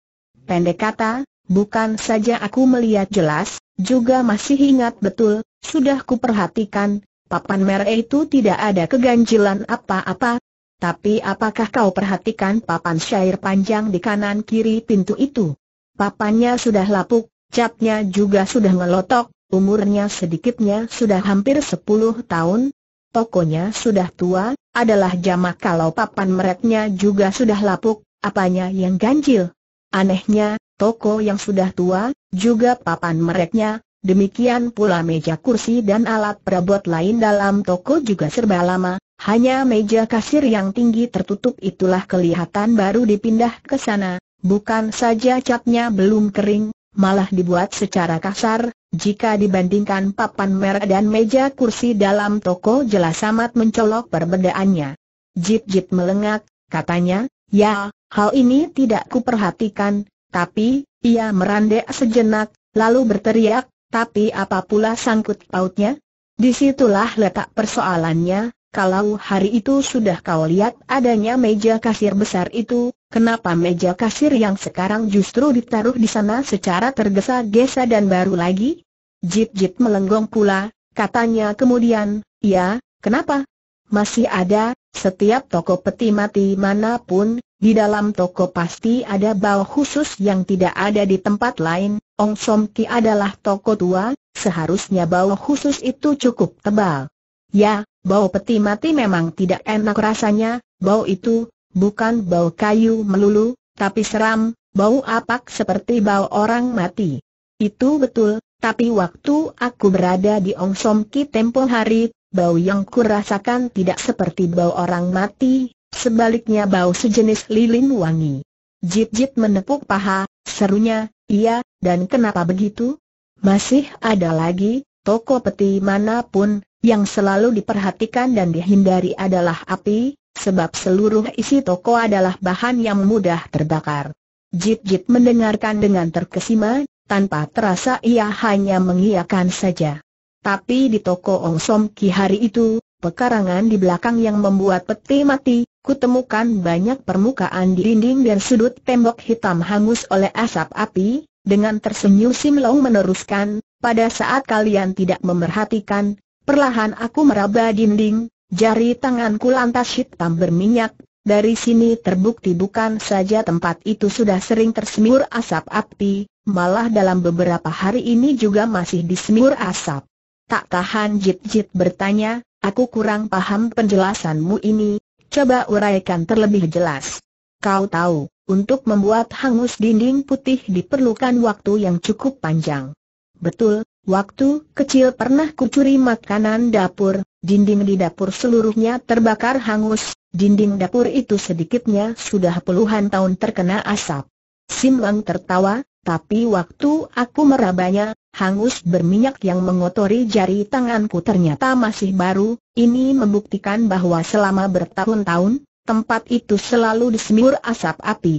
Pendek kata, Bukan saja aku melihat jelas, juga masih ingat betul, sudah kuperhatikan, papan merah itu tidak ada keganjilan apa-apa. Tapi apakah kau perhatikan papan syair panjang di kanan kiri pintu itu? Papannya sudah lapuk, capnya juga sudah ngelotok, umurnya sedikitnya sudah hampir 10 tahun. Tokonya sudah tua, adalah jamak kalau papan meretnya juga sudah lapuk, apanya yang ganjil? Anehnya, toko yang sudah tua, juga papan mereknya, demikian pula meja kursi dan alat perabot lain dalam toko juga serba lama, hanya meja kasir yang tinggi tertutup itulah kelihatan baru dipindah ke sana, bukan saja catnya belum kering, malah dibuat secara kasar, jika dibandingkan papan merah dan meja kursi dalam toko jelas amat mencolok perbedaannya. Jip-jip melengak, katanya, ya, hal ini tidak kuperhatikan, tapi, ia merandek sejenak, lalu berteriak, tapi apa pula sangkut pautnya? Disitulah letak persoalannya, kalau hari itu sudah kau lihat adanya meja kasir besar itu, kenapa meja kasir yang sekarang justru ditaruh di sana secara tergesa-gesa dan baru lagi? Jip-jip melenggong pula, katanya kemudian, ya, kenapa? Masih ada, setiap toko peti mati manapun, di dalam toko pasti ada bau khusus yang tidak ada di tempat lain. Ong Som Ki adalah toko tua, seharusnya bau khusus itu cukup tebal. Ya, bau peti mati memang tidak enak rasanya, bau itu bukan bau kayu melulu, tapi seram, bau apak seperti bau orang mati. Itu betul, tapi waktu aku berada di Ong Som Ki tempo hari, bau yang kurasakan tidak seperti bau orang mati, sebaliknya bau sejenis lilin wangi. Jit-jit menepuk paha, serunya, iya, dan kenapa begitu? Masih ada lagi, toko peti manapun, yang selalu diperhatikan dan dihindari adalah api, sebab seluruh isi toko adalah bahan yang mudah terbakar. Jit-jit mendengarkan dengan terkesima, tanpa terasa ia hanya mengiakan saja. Tapi di toko Ong Som Ki hari itu, pekarangan di belakang yang membuat peti mati, kutemukan banyak permukaan di dinding dan sudut tembok hitam hangus oleh asap api, dengan tersenyum Sim Long meneruskan, pada saat kalian tidak memerhatikan, perlahan aku meraba dinding, jari tanganku lantas hitam berminyak, dari sini terbukti bukan saja tempat itu sudah sering tersemur asap api, malah dalam beberapa hari ini juga masih disemur asap. Tak tahan Jit-Jit bertanya, aku kurang paham penjelasanmu ini, coba uraikan terlebih jelas. Kau tahu, untuk membuat hangus dinding putih diperlukan waktu yang cukup panjang. Betul, waktu kecil pernah kucuri makanan dapur, dinding di dapur seluruhnya terbakar hangus, dinding dapur itu sedikitnya sudah puluhan tahun terkena asap. Sim Lang tertawa, tapi waktu aku merabanya, hangus berminyak yang mengotori jari tanganku ternyata masih baru, ini membuktikan bahwa selama bertahun-tahun, tempat itu selalu disemur asap api.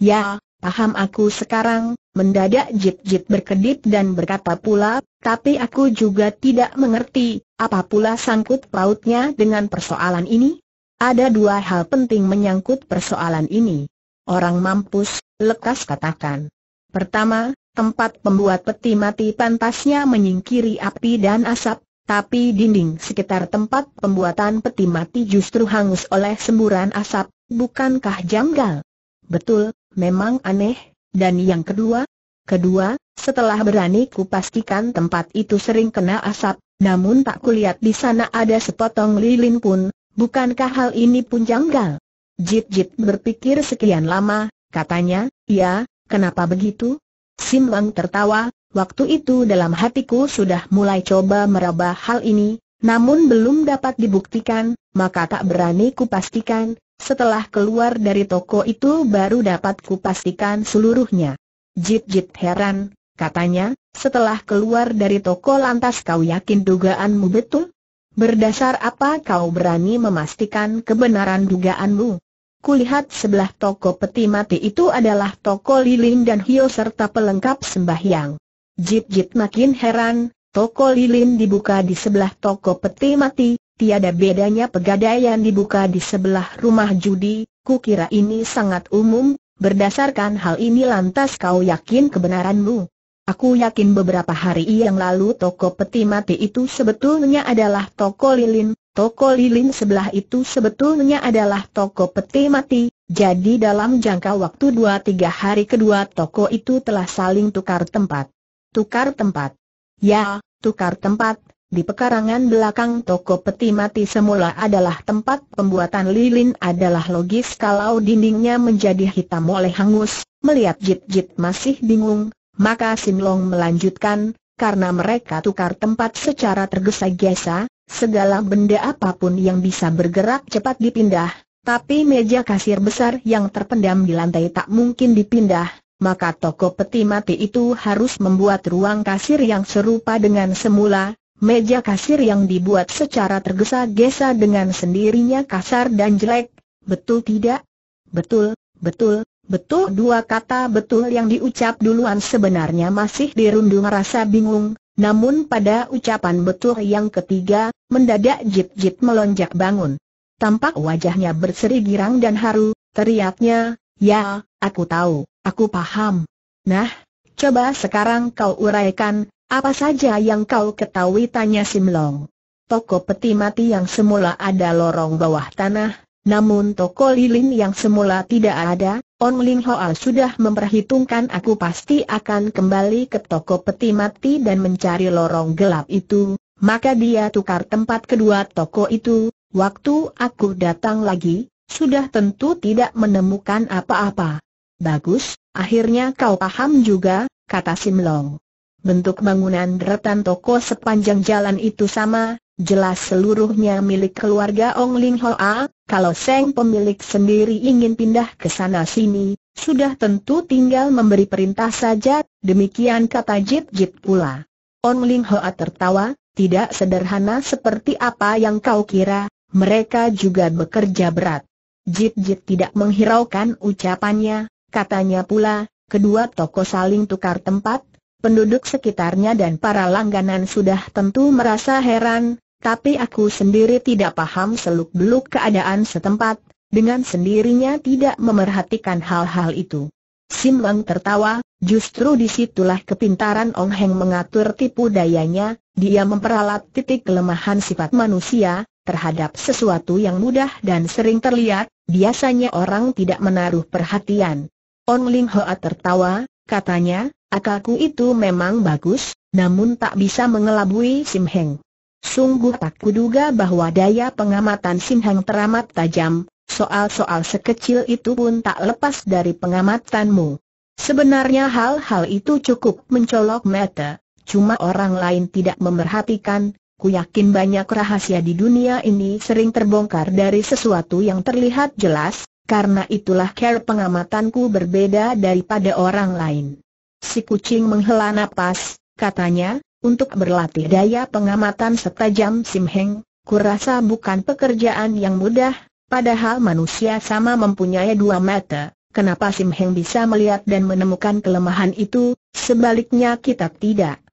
Ya, paham aku sekarang, mendadak jit-jit berkedip dan berkata pula, tapi aku juga tidak mengerti, apa pula sangkut pautnya dengan persoalan ini? Ada dua hal penting menyangkut persoalan ini. Orang mampus, lekas katakan. Pertama, tempat pembuat peti mati pantasnya menyingkiri api dan asap, tapi dinding sekitar tempat pembuatan peti mati justru hangus oleh semburan asap, bukankah janggal? Betul, memang aneh, dan yang kedua? Kedua, setelah berani ku pastikan tempat itu sering kena asap, namun tak kulihat di sana ada sepotong lilin pun, bukankah hal ini pun janggal? Jit-jit berpikir sekian lama, katanya, ya, Kenapa begitu? Sim Wang tertawa, waktu itu dalam hatiku sudah mulai coba meraba hal ini, namun belum dapat dibuktikan, maka tak berani kupastikan, setelah keluar dari toko itu baru dapat kupastikan seluruhnya. Jit-jit heran, katanya, setelah keluar dari toko lantas kau yakin dugaanmu betul? Berdasar apa kau berani memastikan kebenaran dugaanmu? Kulihat sebelah toko peti mati itu adalah toko lilin dan hio serta pelengkap sembahyang. Jip-jip makin heran, toko lilin dibuka di sebelah toko peti mati, tiada bedanya pegadaian dibuka di sebelah rumah judi, kukira ini sangat umum, berdasarkan hal ini lantas kau yakin kebenaranmu. Aku yakin beberapa hari yang lalu toko peti mati itu sebetulnya adalah toko lilin, Toko lilin sebelah itu sebetulnya adalah toko peti mati, jadi dalam jangka waktu 2-3 hari kedua toko itu telah saling tukar tempat. Tukar tempat. Ya, tukar tempat. Di pekarangan belakang toko peti mati semula adalah tempat pembuatan lilin adalah logis kalau dindingnya menjadi hitam oleh hangus, melihat jit-jit masih bingung, maka Sinlong melanjutkan, karena mereka tukar tempat secara tergesa-gesa, segala benda apapun yang bisa bergerak cepat dipindah, tapi meja kasir besar yang terpendam di lantai tak mungkin dipindah, maka toko peti mati itu harus membuat ruang kasir yang serupa dengan semula, meja kasir yang dibuat secara tergesa-gesa dengan sendirinya kasar dan jelek, betul tidak? Betul, betul, Betul dua kata betul yang diucap duluan sebenarnya masih dirundung rasa bingung, namun pada ucapan betul yang ketiga, mendadak jip-jip melonjak bangun. Tampak wajahnya berseri girang dan haru, teriaknya, ya, aku tahu, aku paham. Nah, coba sekarang kau uraikan, apa saja yang kau ketahui tanya Simlong. Toko peti mati yang semula ada lorong bawah tanah, namun toko lilin yang semula tidak ada, Ong Ling Hoa sudah memperhitungkan aku pasti akan kembali ke toko peti mati dan mencari lorong gelap itu, maka dia tukar tempat kedua toko itu, waktu aku datang lagi, sudah tentu tidak menemukan apa-apa. Bagus, akhirnya kau paham juga, kata Sim Long. Bentuk bangunan deretan toko sepanjang jalan itu sama, jelas seluruhnya milik keluarga Ong Ling Hoa, kalau Seng pemilik sendiri ingin pindah ke sana sini, sudah tentu tinggal memberi perintah saja, demikian kata Jit Jit pula. On Ling Hoa tertawa, tidak sederhana seperti apa yang kau kira, mereka juga bekerja berat. Jit Jit tidak menghiraukan ucapannya, katanya pula, kedua toko saling tukar tempat, penduduk sekitarnya dan para langganan sudah tentu merasa heran, tapi aku sendiri tidak paham seluk-beluk keadaan setempat, dengan sendirinya tidak memerhatikan hal-hal itu. Sim Lang tertawa, justru disitulah kepintaran Ong Heng mengatur tipu dayanya, dia memperalat titik kelemahan sifat manusia, terhadap sesuatu yang mudah dan sering terlihat, biasanya orang tidak menaruh perhatian. Ong Ling Hoa tertawa, katanya, akalku itu memang bagus, namun tak bisa mengelabui Sim Heng. Sungguh tak kuduga bahwa daya pengamatan Sim teramat tajam, soal-soal sekecil itu pun tak lepas dari pengamatanmu. Sebenarnya hal-hal itu cukup mencolok mata, cuma orang lain tidak memerhatikan, ku yakin banyak rahasia di dunia ini sering terbongkar dari sesuatu yang terlihat jelas, karena itulah care pengamatanku berbeda daripada orang lain. Si kucing menghela napas, katanya, untuk berlatih daya pengamatan setajam Simheng, kurasa bukan pekerjaan yang mudah, padahal manusia sama mempunyai dua mata, kenapa Simheng bisa melihat dan menemukan kelemahan itu, sebaliknya kita tidak.